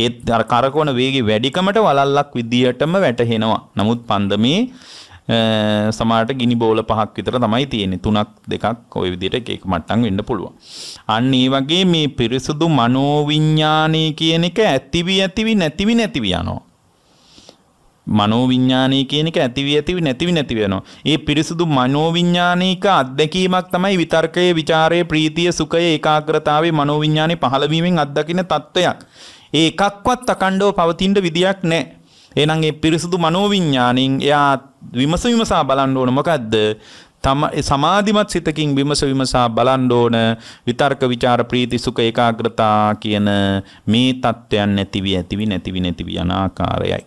ඒත් අර කරකවන වේගය වැඩිකමට වලල්ලක් විදියටම වැටහෙනවා. නමුත් පන්දමේ සමාට ගිනි බෝල පහක් විතර තමයි තියෙන්නේ. තුනක් දෙකක් ওই විදිහට එක එක මට්ටම් වෙන්න පුළුවන්. අන්න ඒ වගේ මේ පිරිසුදු මනෝවිඤ්ඤාණය කියන එක ඇතිවි ඇතිවි නැතිවි නැතිවි යනවා. මනෝවිඤ්ඤාණය කියන එක ඇතිවි ඇතිවි නැතිවි නැති වෙනවා. ඒ පිරිසුදු මනෝවිඤ්ඤාණික අත්දැකීමක් තමයි විතර්කයේ, ਵਿਚාරයේ, ප්‍රීතිය, සුඛය, ඒකාග්‍රතාවයේ මනෝවිඤ්ඤාණේ පහළවීමෙන් අත්දකින්න තත්වයක්. ඒ එකක්වත් අකණ්ඩව පවතින්න විදියක් නැහැ. එහෙනම් ඒ පිරිසුදු මනෝවිඤ්ඤාණයෙන් එයා විමස විමසා බලන්න ඕන මොකද්ද? තම සමාධිමත් සිතකින් විමස විමසා බලන්න ඕන විතර්ක ਵਿਚාර ප්‍රීති සුඛ ඒකාග්‍රතා කියන මේ தත්වයන් නැතිවි ඇතිවි නැතිවි නැතිවි යන ආකාරයයි.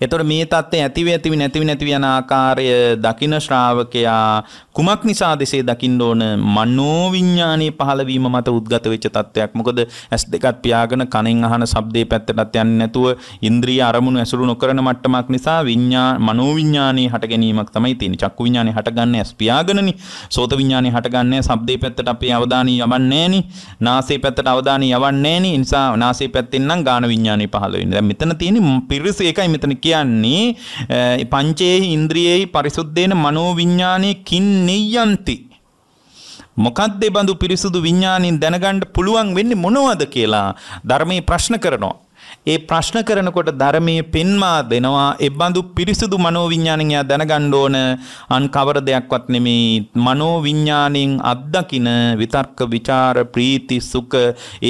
එතකොට මේ தත්ත්වය ඇති වේ ඇති නැති නැති යන ආකාරය දකින ශ්‍රාවකයා කුමක් නිසාද එසේ දකින්න ඕන මනෝවිඥානයේ පහළවීම මත උද්ගත වෙච්ච තත්ත්වයක්. මොකද ඇස් දෙකත් පියාගෙන කනෙන් අහන ශබ්දේ පැත්තටත් යන්නේ නැතුව ඉන්ද්‍රිය අරමුණු ඇසුරු නොකරන මට්ටමක් නිසා විඥා මනෝවිඥානයේ හට ගැනීමක් තමයි තියෙන්නේ. චක්කු විඥානේ හටගන්නේ ඇස් පියාගෙනනේ. සෝත විඥානේ හටගන්නේ ශබ්දේ පැත්තට අපේ අවධානය යවන්නේ නැහෙනේ. නාසයේ පැත්තට අවධානය යවන්නේ නැහෙනේ. නිසා නාසයේ පැත්තෙන් නම් ගාන විඥානේ පහළ වෙන්නේ. දැන් මෙතන තියෙන්නේ පිරිස ඒකයි මෙතන කියන්නේ පංචේහි ඉන්ද්‍රියේහි පරිසුද්ධේන මනෝ විඥානේ කින්නේයන්ති මොකක්ද බඳු පිරිසුදු විඥානින් දැනගන්න පුළුවන් වෙන්නේ මොනවද කියලා ධර්මයේ ප්‍රශ්න කරනවා ඒ ප්‍රශ්න කරනකොට ධර්මයේ පෙන්වා දෙනවා එබඳු පිරිසුදු මනෝවිඤ්ඤාණය දැනගන්න ඕන අන් කවර දෙයක්වත් නෙමේ මනෝවිඤ්ඤාණයෙන් අත්දකින විතර්ක ਵਿਚාර ප්‍රීති සුඛ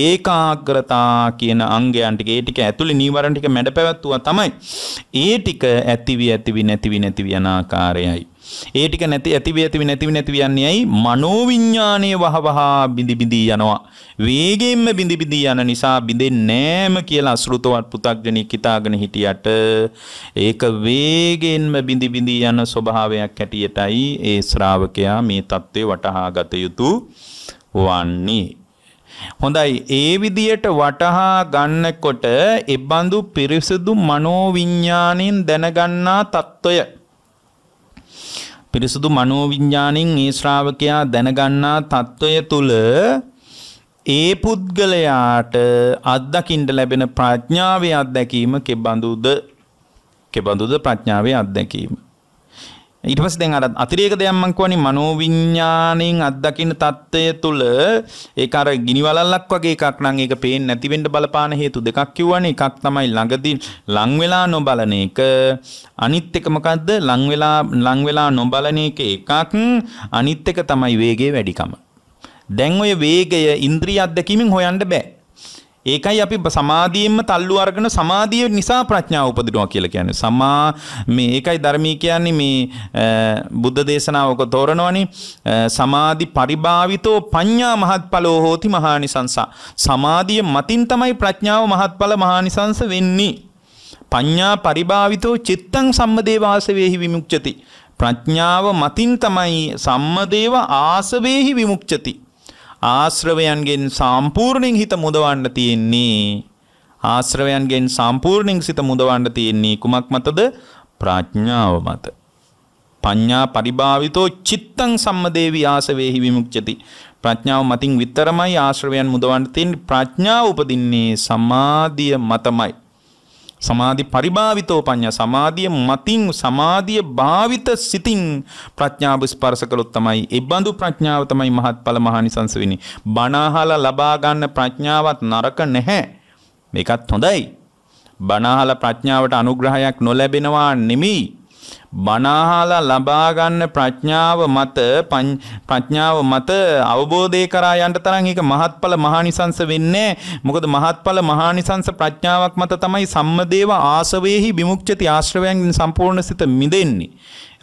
ඒකාග්‍රතා කියන අංගයන් ටික ඒ ටික ඇතුලේ නීවරණ ටික මැඩපැවැත්තුවා තමයි ඒ ටික ඇතිවි ඇතිවි නැතිවි නැතිවි යන ආකාරයයි ඒ ටික නැති ඇතිවේ ඇතිවි නැතිවි නැතිව යන්නේ ඇයි මනෝවිඤ්ඤාණය වහවහා බිඳි බිඳි යනවා වේගයෙන්ම බිඳි බිඳි යන නිසා බිඳෙන්නේ නෑම කියලා අසෘතවත් පු탁ජනෙක් හිතාගෙන හිටියට ඒක වේගයෙන්ම බිඳි බිඳි යන ස්වභාවයක් ඇටියටයි ඒ ශ්‍රාවකයා මේ தત્ත්වේ වටහා ගත යුතු වන්නේ හොඳයි ඒ විදියට වටහා ගන්නකොට එබඳු පිරිසුදු මනෝවිඤ්ඤාණයෙන් දැනගන්නා తত্ত্বය පිරිසුදු මනෝවිඤ්ඥානින් ඒ ශ්‍රාවකයා දැනගන්නා තත්ත්වය තුළ ඒ පුද්ගලයාට අත්දකිින්ට ලැබෙන ප්‍රඥාවේ අත්දැකීම කෙබඳුද කෙබඳුද ප්‍රඥාවේ අත්දැකීම. ඊට පස්සේ දැන් අර අතිරේක දෙයක් මං කියවනේ මනෝවිඤ්ඤාණයෙන් අත්දකින්න தত্ত্বය තුල ඒක අර ගිනි වලල්ලක් වගේ එකක් නම් ඒක පේන්නේ නැති වෙන්න බලපාන හේතු දෙකක් කිව්වනේ එකක් තමයි ළඟදී ලං වෙලා නොබලන එක අනිත් එක මොකද්ද ලං වෙලා ලං වෙලා නොබලන එක එකක් අනිත් එක තමයි වේගයේ වැඩිකම දැන් ඔය වේගය ඉන්ද්‍රිය අත්දැකීමෙන් හොයන්න බෑ ඒකයි අපි සමාධියෙන්ම තල්ලු අරගෙන සමාධිය නිසා ප්‍රඥාව උපදිනවා කියලා කියන්නේ. සමා මේ ඒකයි ධර්මී කියන්නේ මේ බුද්ධ දේශනාවක තෝරනවනේ සමාධි පරිභාවිතෝ පඤ්ඤා මහත්ඵලෝ හෝති මහානිසංසා. සමාධිය මතින් තමයි ප්‍රඥාව මහත්ඵල මහානිසංස වෙන්නේ. පඤ්ඤා පරිභාවිතෝ චිත්තං සම්මදේ වාසවේහි විමුක්ඛති. ප්‍රඥාව මතින් තමයි සම්මදේව ආසවේහි විමුක්ඛති. ආශ්‍රවයන්ගෙන් සම්පූර්ණයෙන් හිත මුදවන්න තියෙන්නේ ආශ්‍රවයන්ගෙන් සම්පූර්ණයෙන් සිත මුදවන්න තියෙන්නේ කුමක් මතද ප්‍රඥාව මත පඤ්ඤා පරිභාවිතෝ චිත්තං සම්මදේවි ආසවේහි විමුක්ඛති ප්‍රඥාව මතින් විතරමයි ආශ්‍රවයන් මුදවන්න තියෙන්නේ ප්‍රඥාව උපදින්නේ සමාධිය මතමයි සමාධි පරිභාවිතෝ පඤ්ඤා සමාධිය මතින් සමාධිය භාවිත සිතින් ප්‍රඥාව ස්පර්ශ කළොත් තමයි ඒ බඳු ප්‍රඥාව තමයි මහත්ඵල මහානිසංස වෙන්නේ. බණ අහලා ලබා ගන්න ප්‍රඥාවත් නරක නැහැ. මේකත් හොඳයි. බණ අහලා ප්‍රඥාවට අනුග්‍රහයක් නොලැබෙනවා නෙමෙයි. බණහාලා ලබා ගන්න ප්‍රඥාව මත ප්‍රඥාව මත අවබෝධය කරා යන්න තරම් ඒක මහත්ඵල මහානිසංස වෙන්නේ මොකද මහත්ඵල මහානිසංස ප්‍රඥාවක් මත තමයි සම්මදේව ආසවේහි විමුක්ති ආශ්‍රවයන්ගෙන් සම්පූර්ණ සිත මිදෙන්නේ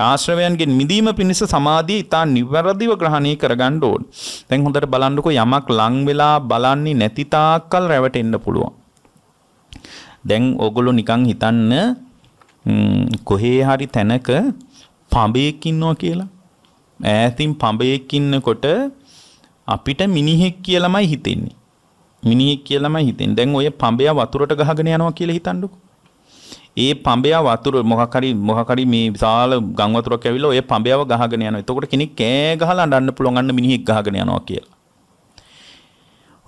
ආශ්‍රවයන්ගෙන් මිදීම පිණිස සමාධිය ඊටා නිවැරදිව ග්‍රහණය කරගන්න ඕන. දැන් හොඳට බලන්නකෝ යමක් ලං වෙලා බලන්නේ නැති තාක්කල් රැවටෙන්න පුළුවන්. දැන් ඕගොල්ලෝ නිකන් හිතන්න කොහේ හරි තැනක පඹයෙක් ඉන්නවා කියලා ඈතින් පඹයෙක් ඉන්නකොට අපිට මිනිහෙක් කියලාමයි හිතෙන්නේ. මිනිහෙක් කියලාමයි හිතෙන්නේ. දැන් ඔය පඹය වතුරට ගහගෙන යනවා කියලා හිතන්නකෝ. ඒ පඹය වතුර මොකක් හරි මොකක් හරි මේ විශාල ගම් වතුරක් ඇවිල්ලා ඔය පඹයව ගහගෙන යනවා. එතකොට කෙනෙක් කෑ ගහලා අඬන්න පුළුවන් අන්න මිනිහෙක් ගහගෙන යනවා කියලා.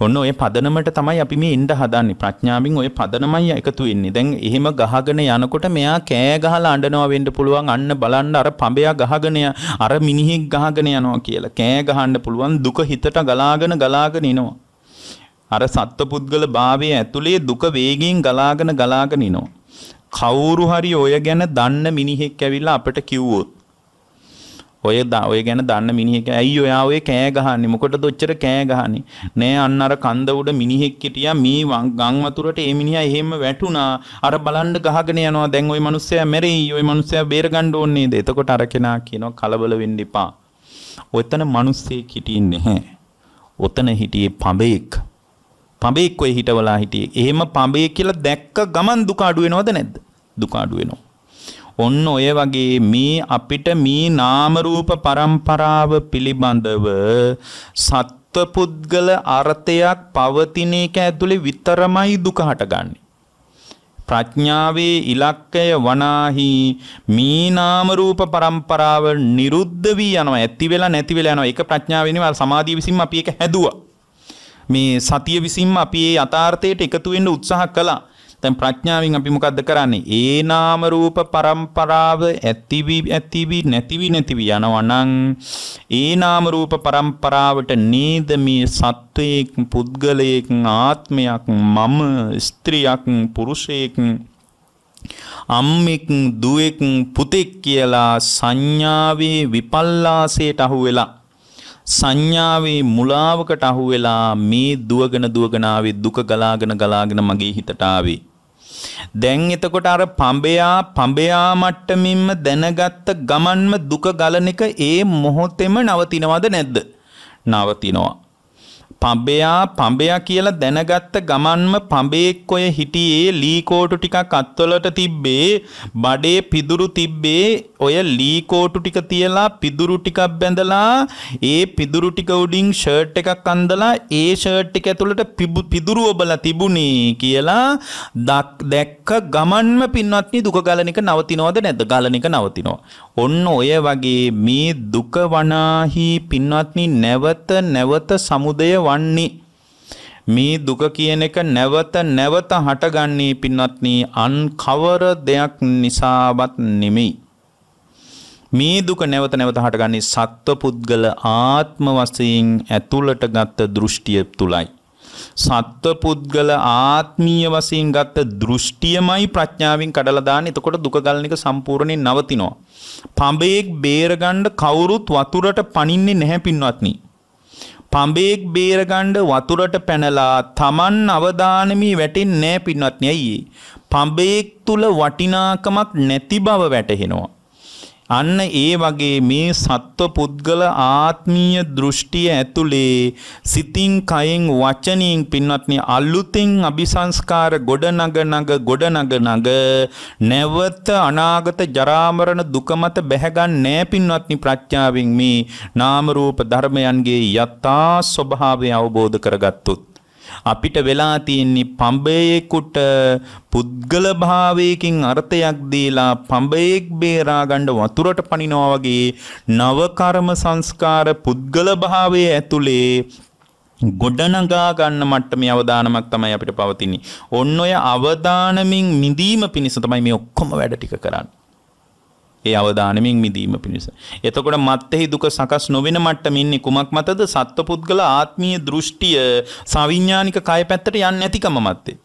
ඔන්න ඔය පදනමට තමයි අපි මේ එන්න හදන්නේ ප්‍රඥාවෙන් ඔය පදනමයි එකතු වෙන්නේ. දැන් එහෙම ගහගෙන යනකොට මෙයා කෑ ගහලා අඬනවා වෙන්න පුළුවන්. අන්න බලන්න අර පඹයා ගහගෙන අර මිනිහෙක් ගහගෙන යනවා කියලා. කෑ ගහන්න පුළුවන් දුක හිතට ගලාගෙන ගලාගෙන එනවා. අර සත්පුද්ගල භාවයේ ඇතුලේ දුක වේගයෙන් ගලාගෙන ගලාගෙන එනවා. කවුරු හරි ඔය ගැන දන්න මිනිහෙක් ඇවිල්ලා අපට කිව්වොත් ඔය ඔය ගැන දන්න මිනිහෙක් ඇයි ඔයා ඔය කෑ ගහන්නේ මොකටද ඔච්චර කෑ ගහන්නේ නෑ අන්න අර කන්ද උඩ මිනිහෙක් හිටියා මේ ගම් වතුරට ඒ මිනිහා එහෙම වැටුණා අර බලන්න ගහගෙන යනවා දැන් ওই මිනිස්සයා මැරෙයි ওই මිනිස්සයා බේරගන්න ඕනේ නේද එතකොට අර කෙනා කියනවා කලබල වෙන්න එපා ඔතන මිනිස්සෙක් හිටින්නේ නැහැ ඔතන හිටියේ පඹෙක් පඹෙක් ඔය හිටවලා හිටියේ එහෙම පඹෙක් කියලා දැක්ක ගමන් දුක අඩු වෙනවද නැද්ද දුක අඩු වෙනවා ඔන්න ඔය වගේ මේ අපිට මේ නාම රූප પરම්පරාව පිළිබඳව සත්පුද්ගල අර්ථයක් පවතින එක ඇතුලේ විතරමයි දුක හටගන්නේ. ප්‍රඥාවේ ඉලක්කය වනාහි මේ නාම රූප પરම්පරාව නිරුද්ධ වී යනවා ඇති වෙලා නැති වෙලා යනවා ඒක ප්‍රඥාවෙනි සමාධිය විසින් අපි ඒක හැදුවා මේ සතිය විසින් අපි ඒ යථාර්ථයට එකතු වෙන්න උත්සාහ කළා දැන් ප්‍රඥාවෙන් අපි මොකද්ද කරන්නේ? ඒ නාම රූප પરම්පරාව ඇතිවි ඇතිවි නැතිවි නැතිවි යනවනම් ඒ නාම රූප પરම්පරාවට නේද මේ සත්වයේක් පුද්ගලයෙක් ආත්මයක් මම ස්ත්‍රියක් පුරුෂයෙක් අම්මෙක් දුවෙක් පුතෙක් කියලා සංඥාවේ විපල්ලාසයට අහු වෙලා සංඥාවේ මුලාවකට අහු වෙලා මේ දුවගෙන දුවගෙන ආවේ දුක ගලාගෙන ගලාගෙන මගේ හිතට ආවේ දැන් එතකොට අර පඹයා පඹයා මට්ටමින්ම දැනගත්ත ගමන්ම දුක ගලන එක ඒ මොහොතෙම නවතිනවද නැද්ද? නවතිනවා. පඹයා පඹයා කියලා දැනගත්ත ගමන්ම පඹයෙක් ඔය හිටියේ ලීකෝටු ටිකක් අත්වලට තිබ්බේ බඩේ පිදුරු තිබ්බේ ඔය ලීකෝටු ටික තියලා පිදුරු ටිකක් බැඳලා ඒ පිදුරු ටික උඩින් ෂර්ට් එකක් අන්දලා ඒ ෂර්ට් ටික ඇතුළට පිදුරු ඔබලා තිබුණේ කියලා දැක්ක ගමන්ම පින්වත්නි දුක ගලන එක නවතිනවද නැද්ද ගලන එක නවතිනවා ඔන්න ඔය වගේ මේ දුක වනාහි පින්වත්නි නැවත නැවත සමුදය වන්නේ මේ දුක කියන එක නැවත නැවත හටගන්නේ පින්වත්නි අන් කවර දෙයක් නිසාවත් නෙමෙයි මේ දුක නැවත නැවත හටගන්නේ සත්ව පුද්ගල ආත්ම වශයෙන් ඇතුළට ගත්ත දෘෂ්ටිය තුලයි සත්ව පුද්ගල ආත්මීය වශයෙන් ගත්ත දෘෂ්ටියමයි ප්‍රඥාවෙන් කඩලා දාන්නේ එතකොට දුක ගලන එක සම්පූර්ණයෙන් නවතිනවා පඹයෙක් බේරගණ්ඩ කවුරුත් වතුරට පනින්නේ නැහැ පින්වත්නි. පඹයෙක් බේරගණ්ඩ වතුරට පැනලා තමන් අවධානමී වැටෙන් නෑ පින්වත්නයයි. පඹයෙක් තුළ වටිනාකමක් නැති බව වැටහෙනවා. අන්න ඒ වගේ මේ සත්ව පුද්ගල ආත්මීය දෘෂ්ටිය ඇතුලේ සිතින් කයෙන් වචනින් පින්වත්නි අලුතින් අபிසංස්කාර ගොඩනග නග ගොඩනග නග නැවත අනාගත ජරාමරණ දුක මත බැහැගන්නේ පින්වත්නි ප්‍රඥාවෙන් මේ නාම රූප ධර්මයන්ගේ යථා ස්වභාවය අවබෝධ කරගත්තොත් අපිට වෙලා තියෙන්නේ පඹයෙකුට පුද්ගල භාවයකින් අර්ථයක් දීලා පඹයෙක් බේරා ගන්න වතුරට පනිනවා වගේ නව කර්ම සංස්කාර පුද්ගල භාවයේ ඇතුලේ ගොඩනගා ගන්න මට්ටමේ අවදානමක් තමයි අපිට පවතින්නේ. ඔන්න ඔය අවදානමින් මිදීම පිණිස තමයි මේ ඔක්කොම වැඩ ටික කරන්නේ. ඒ අවධානමින් මිදීම පිණිස. එතකොට මත්තෙහි දුක සකස් නොවෙන මට්ටමින්නේ කුමක් මතද සත්ව පුද්ගල ආත්මීය දෘෂ්ටිය සවිඥානික කය පැත්තට යන්නේ නැතිකම මත්තේ.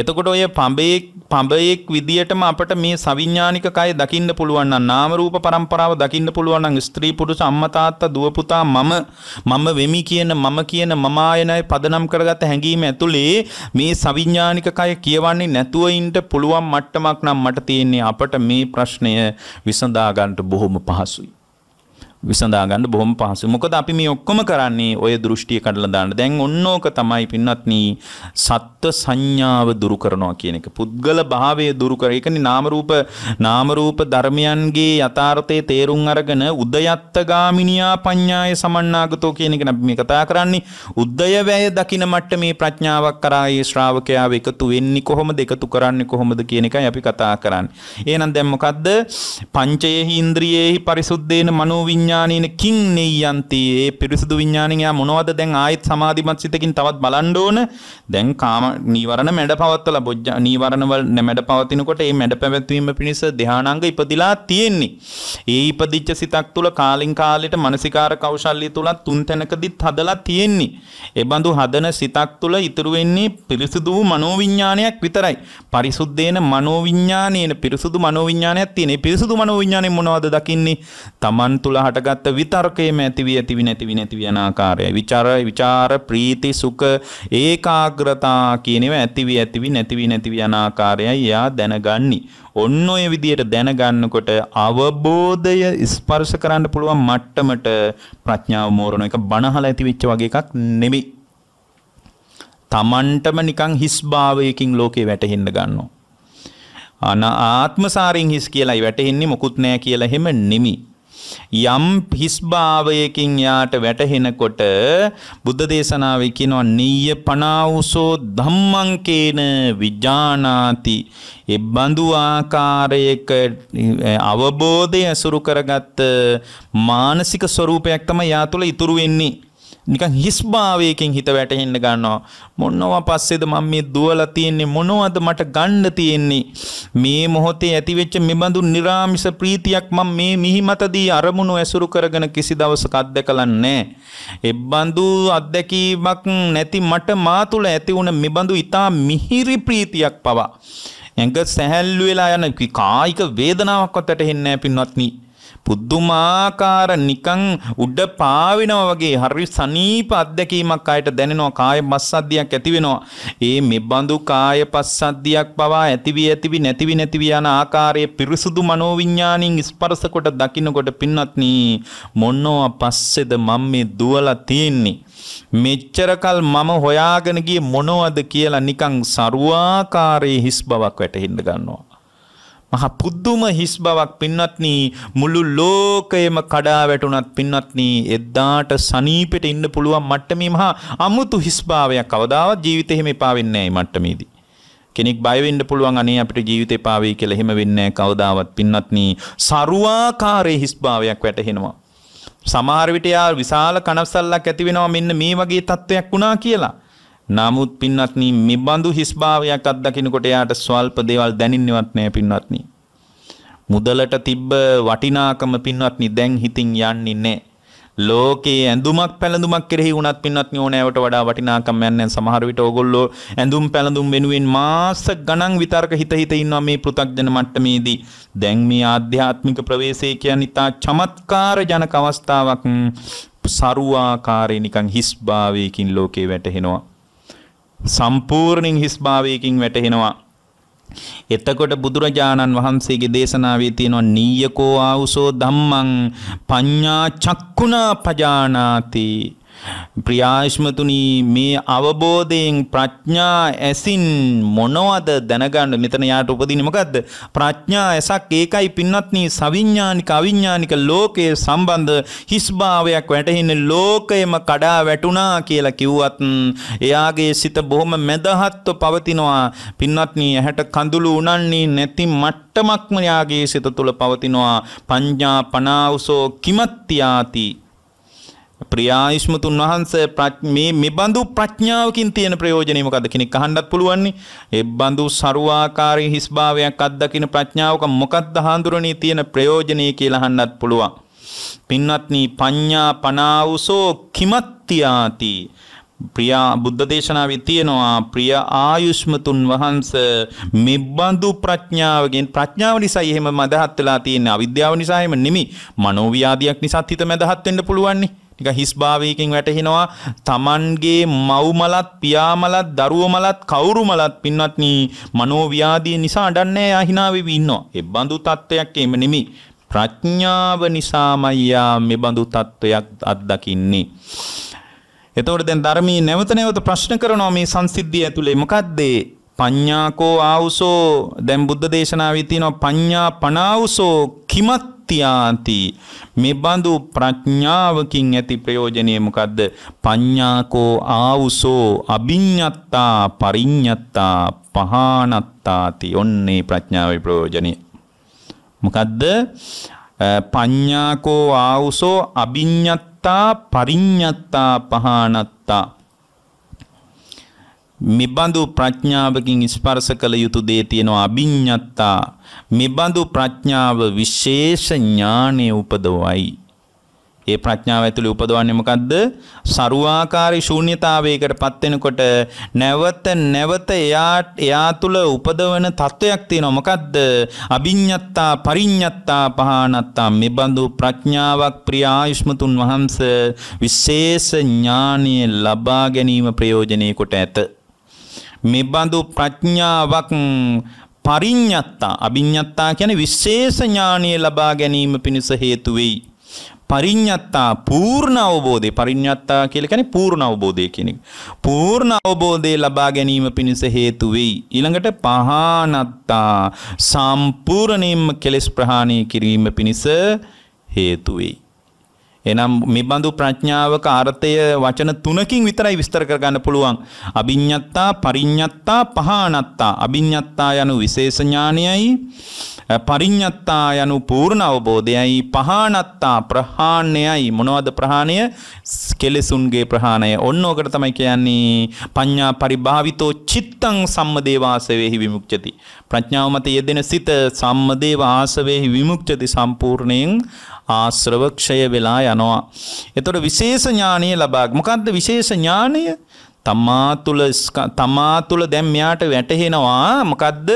එතකොට ඔය පඹයෙක් පඹයෙක් විදියටම අපට මේ සවිඥානික කය දකින්න පුළුවන් නම් නාම රූප પરම්පරාව දකින්න පුළුවන් නම් ස්ත්‍රී පුරුෂ අම්මා තාත්තා දුව පුතා මම මම වෙමි කියන මම කියන මම ආයනයි පදනම් කරගත හැඟීම ඇතුලේ මේ සවිඥානික කය කියවන්නේ නැතුව ඉන්න පුළුවන් මට්ටමක් නම් මට තියෙන්නේ අපට මේ ප්‍රශ්නය විසඳා ගන්නට බොහොම පහසුයි විසඳා ගන්න බොහොම පහසු. මොකද අපි මේ ඔක්කොම කරන්නේ ওই දෘෂ්ටිය කඩලා දාන්න. දැන් ඔන්නෝක තමයි පින්වත්නි සත්ත්ව සංඥාව දුරු කරනවා කියන එක. පුද්ගල භාවය දුරු කර. ඒ කියන්නේ නාම රූප නාම රූප ධර්මයන්ගේ යථාර්ථයේ තේරුම් අරගෙන උදයත්ත ගාමිනියා පඤ්ඤාය සමන්නාගතෝ කියන එක අපි මේ කතා කරන්නේ. උද්දය වැය දකින මට්ටමේ ප්‍රඥාවක් කරා ඒ ශ්‍රාවකයා එකතු වෙන්නේ කොහොමද? එකතු කරන්නේ කොහොමද කියන එකයි අපි කතා කරන්නේ. එහෙනම් දැන් මොකද්ද? පංචයේහි ඉන්ද්‍රියේහි පරිසුද්ධේන මනෝවිඤ්ඤා විඥානේන කිං නෙය්යන්ති ඒ පිරිසුදු විඥාණයෙන් යා මොනවද දැන් ආයෙත් සමාධිමත් සිතකින් තවත් බලන්න ඕන දැන් කාම නීවරණ මැඩ පවත්තලා බොජ්ජ නීවරණ වල මැඩ පවතිනකොට ඒ මැඩ පැවැත්වීම පිණිස ධානාංග ඉපදිලා තියෙන්නේ ඒ ඉපදිච්ච සිතක් තුල කාලින් කාලයට මානසිකාර කෞශල්‍ය තුල තුන් තැනකදීත් හදලා තියෙන්නේ ඒ බඳු හදන සිතක් තුල ඉතුරු වෙන්නේ පිරිසුදු මනෝවිඥානයක් විතරයි පරිසුද්ධේන මනෝවිඥානේන පිරිසුදු මනෝවිඥානයක් තියෙන ඒ පිරිසුදු මනෝවිඥානේ මොනවද දකින්නේ තමන් තුල හටගත්ත විතර්කයේම ඇතිවී ඇතිවි නැතිවි නැතිවි යන ආකාරය විචාර විචාර ප්‍රීති සුඛ ඒකාග්‍රතා කියන ඒවා ඇතිවි ඇතිවි නැතිවි නැතිවි යන ආකාරයයි එයා දැනගන්නේ ඔන්න ඔය විදියට දැනගන්නකොට අවබෝධය ස්පර්ශ කරන්න පුළුවන් මට්ටමට ප්‍රඥාව මෝරන එක බණහල ඇතිවෙච්ච වගේ එකක් නෙමෙයි තමන්ටම නිකං හිස් භාවයකින් ලෝකේ වැටහෙන්න ගන්නවා අන ආත්මසාරින් හිස් කියලායි වැටහෙන්නේ මොකුත් නෑ කියලා එහෙම නෙමෙයි යම් හිස්භාවයකින් යාට වැටහෙනකොට බුද්ධ දේශනාවේ කියනවා නිය පනාවුසෝ ධම්මංකේන විජානාති ඒ බඳු ආකාරයක අවබෝධය ඇසුරු කරගත් මානසික ස්වરૂපයක් තමයි යා තුළ ඉතුරු වෙන්නේ නිකන් හිස්භාවයකින් හිත වැටහෙන්න ගන්නවා. මොනවා පස්සේද මම මේ දුවලා තියෙන්නේ මොනවද මට ගන්න තියෙන්නේ? මේ මොහොතේ ඇතිවෙච්ච මෙබඳු निराமிස ප්‍රීතියක් මම මේ මිහිමතදී අරමුණු ඇසුරු කරගෙන කිසි දවසක අත්දකලා නැහැ. එබ්බඳු අත්දැකීමක් නැති මට මා තුළ ඇති වුණ මෙබඳු ඊටා මිහිරි ප්‍රීතියක් පවා. ඇඟ සැහැල්ලු වෙලා යන කායික වේදනාවක්වත් ඇටහෙන්නේ නැහැ පින්වත්නි. පුදුමාකාර නිකන් උඩ පාවෙනවා වගේ හරි සනීප අත්දැකීමක් ආයට දැනෙනවා කාය පස්සද්ධියක් ඇති වෙනවා. ඒ මෙබඳු කාය පස්සද්ධියක් පවා ඇතිවි ඇතිවි නැතිවි නැතිවි යන ආකාරයේ පිරිසුදු මනෝවිඤ්ඤාණින් ස්පර්ශ කොට දකින්නකොට පින්වත්නි මොනවා පස්සේද මම මේ දුවලා තියෙන්නේ. මෙච්චරකල් මම හොයාගෙන ගියේ මොනවද කියලා නිකන් සරුවාකාරයේ හිස් බවක් වැටහෙන්න ගන්නවා. මහ පුදුම හිස් බවක් පින්වත්නි මුළු ලෝකයම කඩා වැටුණත් පින්වත්නි එදාට සනීපෙට ඉන්න පුළුවන් මට්ටමේ මහා අමුතු හිස් භාවයක් කවදාවත් ජීවිතේ එහෙම එපා වෙන්නේ නැහැ මට්ටමේදී කෙනෙක් බය වෙන්න පුළුවන් අනේ අපිට ජීවිතේ පාවි කියලා එහෙම වෙන්නේ නැහැ කවදාවත් පින්වත්නි සරුවාකාරයේ හිස් භාවයක් වැටහෙනවා සමහර විට යා විශාල කනස්සල්ලක් ඇති වෙනවා මෙන්න මේ වගේ තත්වයක් වුණා කියලා නමුත් පින්වත්නි මේ බඳු හිස්භාවයක් අත්දකිනකොට යාට ස්වල්ප දේවල් දැනින්නවත් නැහැ පින්වත්නි. මුදලට තිබ්බ වටිනාකම පින්වත්නි දැන් හිතින් යන්නේ නැහැ. ලෝකේ ඇඳුමක් පැළඳුමක් කෙරෙහි වුණත් පින්වත්නි ඕනෑවට වඩා වටිනාකම් යන්නේ සමහර විට ඕගොල්ලෝ ඇඳුම් පැළඳුම් වෙනුවෙන් මාස ගණන් විතර්ක හිත හිත ඉන්නවා මේ පෘථග්ජන මට්ටමේදී. දැන් මේ ආධ්‍යාත්මික ප්‍රවේශය කියන්නේ තා චමත්කාරජනක අවස්ථාවක් සරුවාකාරේ නිකන් හිස්භාවයකින් ලෝකේ වැටහෙනවා. සම්පූර්ණින් හිස්භාවයකින් වැටහෙනවා. එතකොට බුදුරජාණන් වහන්සේගේ දේශනාවේ තියෙනවා නීයකෝ ආවුසෝ ධම්මං පඤ්ඤා චක්කුණා පජානාති ප්‍රියාශ්මතුනී මේ අවබෝධයෙන් ප්‍රඥා ඇසින් මොනවද දැනගන්න මෙතන යාට උපදින්නේ මොකද්ද ප්‍රඥා ඇසක් ඒකයි පින්වත්නි සවිඥානික අවිඥානික ලෝකයේ සම්බන්ධ හිස්භාවයක් වැටහෙන ලෝකයම කඩා වැටුණා කියලා කිව්වත් එයාගේ සිත බොහොම මැදහත්ව පවතිනවා පින්වත්නි ඇහැට කඳුළු උනන්නේ නැති මට්ටමක්ම එයාගේ සිත තුළ පවතිනවා පඤ්ඤා පනාවසෝ කිමත්ත්‍යාති ප්‍රියායුෂ්මතුන් වහන්සේ මේ මෙබඳු ප්‍රඥාවකින් තියෙන ප්‍රයෝජනය මොකද්ද කෙනෙක් අහන්නත් පුළුවන් ඒ බඳු ਸਰවාකාරී හිස්භාවයක් අත්දකින ප්‍රඥාවක මොකක්ද හාඳුරණේ තියෙන ප්‍රයෝජනය කියලා අහන්නත් පුළුවන් පින්වත්නි පඤ්ඤා පනාවුසෝ කිමත්ත්‍යාති ප්‍රියා බුද්ධ දේශනාවේ තියෙනවා ප්‍රිය ආයුෂ්මතුන් වහන්ස මෙබඳු ප්‍රඥාවකින් ප්‍රඥාව නිසා එහෙම මදහත් වෙලා තියෙන අවිද්‍යාව නිසා එහෙම නෙමෙයි මනෝව්‍යාධියක් නිසාත් හිත මදහත් වෙන්න පුළුවන්නේ නික හිස්භාවයකින් වැටහෙනවා තමන්ගේ මව්මලත් පියාමලත් දරුවමලත් කවුරුමලත් පින්වත්නි මනෝව්‍යාධිය නිසා අඩන්නේ අහිනාවෙවි ඉන්නවා. ඒ බඳු තත්වයක් එම නෙමෙයි. ප්‍රඥාව නිසාමයි යා මේ බඳු තත්වයක් අත්දකින්නේ. එතකොට දැන් ධර්මී නැවත නැවත ප්‍රශ්න කරනවා මේ සංසිද්ධිය ඇතුලේ මොකද්ද පඤ්ඤාකෝ ආවුසෝ දැන් බුද්ධ දේශනාවේ තියෙනවා පඤ්ඤා පනාවුසෝ කිමත් උත්තියාති මෙබඳු ප්‍රඥාවකින් ඇති ප්‍රයෝජනය මොකද්ද පඤ්ඤාකෝ ආවුසෝ අභිඤ්ඤත්තා පරිඤ්ඤත්තා පහානත්තාති ඔන්නේ ප්‍රඥාවේ ප්‍රයෝජනය මොකද්ද පඤ්ඤාකෝ ආවුසෝ අභිඤ්ඤත්තා පරිඤ්ඤත්තා පහානත්තා මෙබඳු ප්‍රඥාවකින් ස්පර්ශ කළ යුතු දේ තියෙනවා අභිඤ්ඤත්තා මෙබඳු ප්‍රඥාව විශේෂ ඥානෙ උපදවයි ඒ ප්‍රඥාව ඇතුළේ උපදවන්නේ මොකද්ද ਸਰුවාකාරී ශූන්‍යතාවයකට පත් වෙනකොට නැවත නැවත එයා එයා තුල උපදවන තත්වයක් තියෙනවා මොකද්ද අභිඤ්ඤත්තා පරිඤ්ඤත්තා පහානත්තා මෙබඳු ප්‍රඥාවක් ප්‍රිය ආයුෂ්මතුන් වහන්සේ විශේෂ ඥානීය ලබා ගැනීම ප්‍රයෝජනෙකට ඇත මෙබඳු ප්‍රඥාවක් පරිඤ්ඤත්තා අභිඤ්ඤත්තා කියන්නේ විශේෂ ඥානීය ලබා ගැනීම පිණිස හේතු වෙයි. පරිඤ්ඤත්තා පූර්ණ අවබෝධය පරිඤ්ඤත්තා කියලා කියන්නේ පූර්ණ අවබෝධය කියන එක. පූර්ණ අවබෝධය ලබා ගැනීම පිණිස හේතු වෙයි. ඊළඟට පහනත්තා සම්පූර්ණයෙන්ම කෙලෙස් ප්‍රහාණය කිරීම පිණිස හේතු වෙයි. එනම් මෙබඳු ප්‍රඥාවක අර්ථය වචන තුනකින් විතරයි විස්තර කරගන්න පුළුවන්. අභිඤ්ඤත්තා, පරිඤ්ඤත්තා, පහානත්තා. අභිඤ්ඤත්තා යනු විශේෂ ඥානයයි පරිඤ්ඤත්තා යනු පූර්ණ අවබෝධයයි පහානත්තා ප්‍රහාණයයි මොනවද ප්‍රහාණය කෙලෙසුන්ගේ ප්‍රහාණය ඔන්න ඕකට තමයි කියන්නේ පඤ්ඤා පරිභාවිතෝ චිත්තං සම්මදේ වාසවේහි විමුක්ති ප්‍රඥාව මත යෙදෙන සිත සම්මදේ වාසවේහි විමුක්ති සම්පූර්ණයෙන් ආශ්‍රව ක්ෂය වෙලා යනවා එතකොට විශේෂ ඥානීය ලබා මොකද්ද විශේෂ ඥානීය තමා තුළ තමා තුළ දැම් මෙයාට වැටහෙනවා මොකක්ද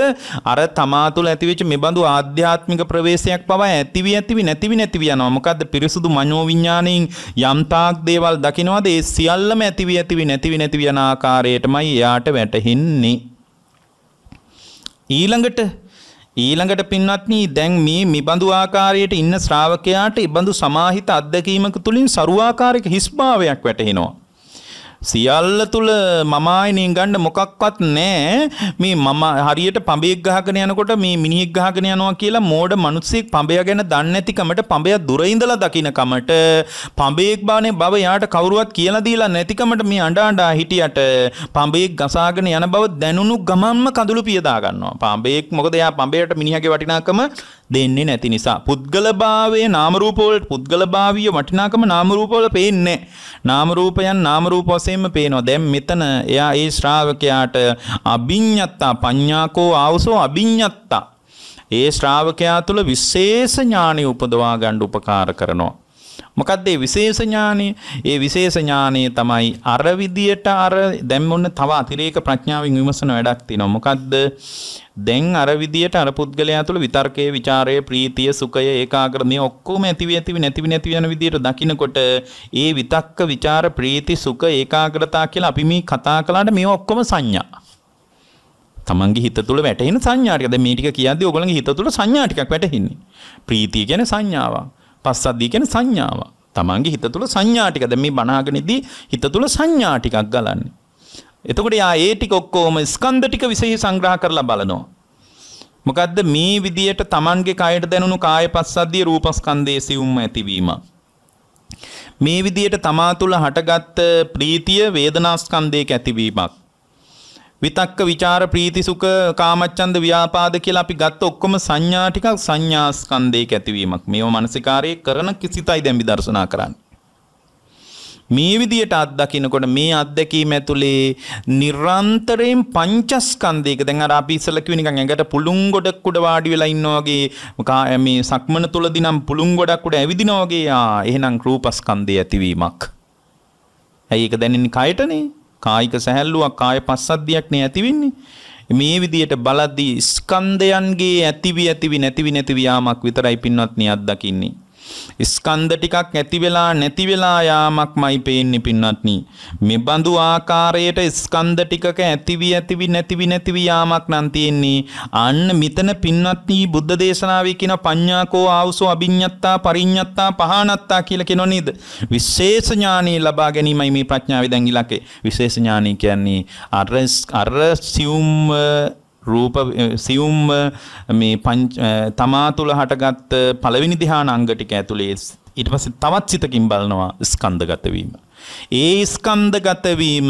අර තමා තුළ ඇතිවෙච්ච මේ බඳු ආධ්‍යාත්මික ප්‍රවේශයක් පවා ඇතිවී ඇතිවි නැතිවි නැතිව යනවා මොකක්ද පිරිසුදු මනෝවිඤ්ඥානයෙන් යම්තාක් දේවල් දකිනවාද ඒ සියල්ලම ඇතිවී ඇතිවි නැතිවි නැතිව යන ආකාරයටමයි එයාට වැටහෙන්නේ. ඊළඟට ඊළඟට පින්වත්නි දැන් මේ මිබඳු ආකාරයට ඉන්න ශ්‍රාවකයාට ඉබඳු සමාහිත අත්දැකීමක තුලින් සරුවාකාරයක හිස්භාවයක් වැටහෙනවා. සියල්ල තුල මමායනින් ගන්න මොකක්වත් නැහැ මේ මම හරියට පඹයක් ගහගෙන යනකොට මේ මිනිහෙක් ගහගෙන යනවා කියලා මෝඩ මිනිස්සෙක් පඹය ගැන දන්නේ නැති කමට පඹය දුර ඉඳලා දකින්න කමට පඹයක් බානේ බව යාට කවුරුවත් කියලා දීලා නැති කමට මේ අඬ අඬ හිටියට පඹයක් ගසාගෙන යන බව දැනුණු ගමන්ම කඳුළු පියදා ගන්නවා පඹයක් මොකද එයා පඹයට මිනිහගේ වටිනාකම දෙන්නේ නැති නිසා පුද්ගලභාවයේ නාම රූප වල පුද්ගලභාවීය වටිනාකම නාම රූප වල පේන්නේ නාම රූපයන් නාම රූප වශයෙන්ම පේනවා දැන් මෙතන එයා ඒ ශ්‍රාවකයාට අභිඤ්ඤත්තා පඤ්ඤාකෝ ආවසෝ අභිඤ්ඤත්තා ඒ ශ්‍රාවකයා තුල විශේෂ ඥාණි උපදවා ගන්න උපකාර කරනවා මොකක්ද ඒ විශේෂ ඥානය? ඒ විශේෂ ඥානය තමයි අර විදියට අර දැන් මොන්න තව අතිරේක ප්‍රඥාවෙන් විමසන වැඩක් තියෙනවා. මොකද්ද? දැන් අර විදියට අර පුද්ගලයා තුළ විතර්කයේ, ਵਿਚාරයේ, ප්‍රීතිය, සුඛය, ඒකාග්‍ර මේ ඔක්කොම ඇති වෙතිවි නැතිවි නැති යන විදියට දකිනකොට ඒ විතක්ක, ਵਿਚාර, ප්‍රීති, සුඛ, ඒකාග්‍රතාව කියලා අපි මේ කතා කළාට මේ ඔක්කොම සංඥා. තමන්ගේ හිත තුළ වැටෙන සංඥා ටික. දැන් මේ ටික කියද්දී ඔයගොල්ලන්ගේ හිත තුළ සංඥා ටිකක් වැටෙන්නේ. ප්‍රීතිය කියන්නේ සංඥාවක්. පස්සද්දී කියන සංඥාව. තමන්ගේ හිත තුළ සංඥා ටික. දැන් මේ බණාගෙනදී හිත තුළ සංඥා ටිකක් ගලන්නේ. එතකොට යා ඒ ටික ඔක්කොම ස්කන්ධ ටික විශේෂ සංග්‍රහ කරලා බලනවා. මොකද්ද මේ විදියට Tamanගේ කයට දැනුණු කාය පස්සද්ධිය රූපස්කන්ධයේ සිවුම් ඇතිවීම. මේ විදියට තමා තුළ හටගත් ප්‍රීතිය වේදනාස්කන්ධයක ඇතිවීමක්. විතක්ක ਵਿਚාර ප්‍රීති සුඛ කාමච්ඡන්ද ව්‍යාපාද කියලා අපි ගත්ත ඔක්කොම සංඥා ටිකක් සංඥාස්කන්ධයක ඇතිවීමක්. මේව මානසිකාරයේ කරන කිසිතයි දැන් විදර්ශනා කරන්නේ. මේ විදියට අත්දකිනකොට මේ අත්දැකීම ඇතුලේ නිරන්තරයෙන් පංචස්කන්ධයක දැන් අර අපි ඉස්සෙල්ලා කිව්ව නිකන් ඇඟට පුළුන් ගොඩක් උඩ වාඩි වෙලා ඉන්නා වගේ මේ සක්මන තුලදී නම් පුළුන් ගොඩක් උඩ ඇවිදිනා වගේ ආ එහෙනම් රූපස්කන්ධය ඇතිවීමක්. ඇයි ඒක දැනෙන්නේ කයටනේ? කායික සැහැල්ලුවක් කාය පස්සද්ධියක් නේ ඇති වෙන්නේ මේ විදියට බලද්දී ස්කන්ධයන්ගේ ඇතිවි ඇතිවි නැතිවි නැතිවි යාමක් විතරයි පින්වත්නි අත්දකින්නේ ස්කන්ධ ටිකක් ඇති වෙලා නැති වෙලා යාමක්මයි පේන්නේ පින්වත්නි. මෙබඳු ආකාරයට ස්කන්ධ ටිකක ඇතිවි ඇතිවි නැතිවි නැතිවි යාමක් නම් තියෙන්නේ. අන්න මෙතන පින්වත්නි බුද්ධ දේශනාවේ කියන පඤ්ඤාකෝ ආවුසෝ අභිඤ්ඤත්තා පරිඤ්ඤත්තා පහානත්තා කියලා කියනෝ නේද? විශේෂ ඥානෙ ලබා ගැනීමයි මේ ප්‍රඥාවේ දැන් ඉලක්කය. විශේෂ ඥානෙ කියන්නේ අර අර සියුම් රූප සියුම් මේ තමා තුළ හටගත් පළවෙනි ධ්‍යාන අංග ටික ඇතුලේ ඊට පස්සේ තවත් සිතකින් බලනවා ස්කන්ධගත වීම. ඒ ස්කන්ධගත වීම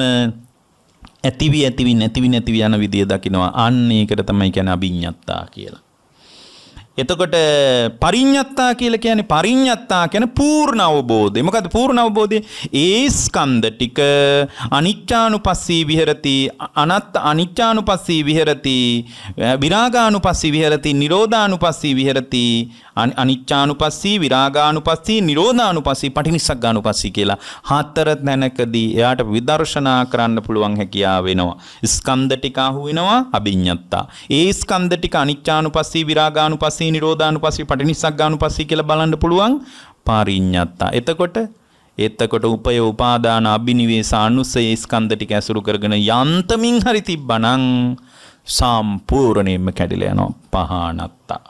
ඇතිවි ඇතිවි නැතිවි නැතිවි යන විදිය දකිනවා. අන්න ඒකට තමයි කියන්නේ අභිඤ්ඤත්තා කියලා. එතකොට පරිඤ්ඤත්තා කියලා කියන්නේ පරිඤ්ඤත්තා කියන පූර්ණ අවබෝධය. මොකද පූර්ණ අවබෝධය ඒ ස්කන්ධ ටික අනිච්චානුපස්සී විහෙරති අනත් අනිච්චානුපස්සී විහෙරති විරාගානුපස්සී විහෙරති නිරෝධානුපස්සී විහෙරති අනිච්චානුපස්සී විරාගානුපස්සී නිරෝධානුපස්සී පටිනිස්සග්ගානුපස්සී කියලා හතර තැනකදී එයාට විදර්ශනා කරන්න පුළුවන් හැකියාව වෙනවා. ස්කන්ධ ටික අහුවෙනවා අභිඤ්ඤත්තා. ඒ ස්කන්ධ ටික අනිච්චානුපස්සී විරාගානුපස්සී නිරෝධානුපස්සී පටිනිස්සග්ගානුපස්සී කියලා බලන්න පුළුවන් පාරිඤ්ඤත්තා. එතකොට එතකොට උපය උපාදාන අභිනිවේෂ අනුසය ස්කන්ධ ටික ඇසුරු කරගෙන යන්තමින් හරි තිබ්බනම් සම්පූර්ණයෙන්ම කැඩිලා යනවා පහනත්තා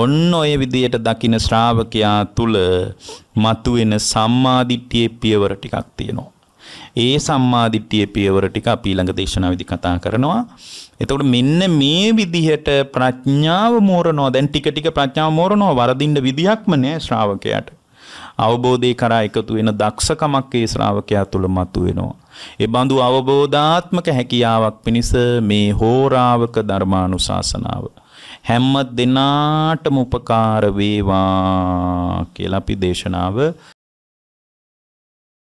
ඔන්න ඔය විදියට දකින ශ්‍රාවකයා තුල මතුවෙන සම්මාදිට්ඨියේ පියවර ටිකක් තියෙනවා. ඒ සම්මාදිට්ඨියේ පියවර ටික අපි ඊළඟ දේශනාවේදී කතා කරනවා. එතකොට මෙන්න මේ විදිහට ප්‍රඥාව මෝරනවා. දැන් ටික ටික ප්‍රඥාව මෝරනවා. වරදින්න විදියක්ම නෑ ශ්‍රාවකයාට. අවබෝධය කරා එකතු වෙන දක්ෂකමක් ඒ ශ්‍රාවකයා තුළ මතුවෙනවා. ඒ බඳු අවබෝධාත්මක හැකියාවක් පිණිස මේ හෝරාවක ධර්මානුශාසනාව හැම දිනාටම උපකාර වේවා කියලා අපි දේශනාව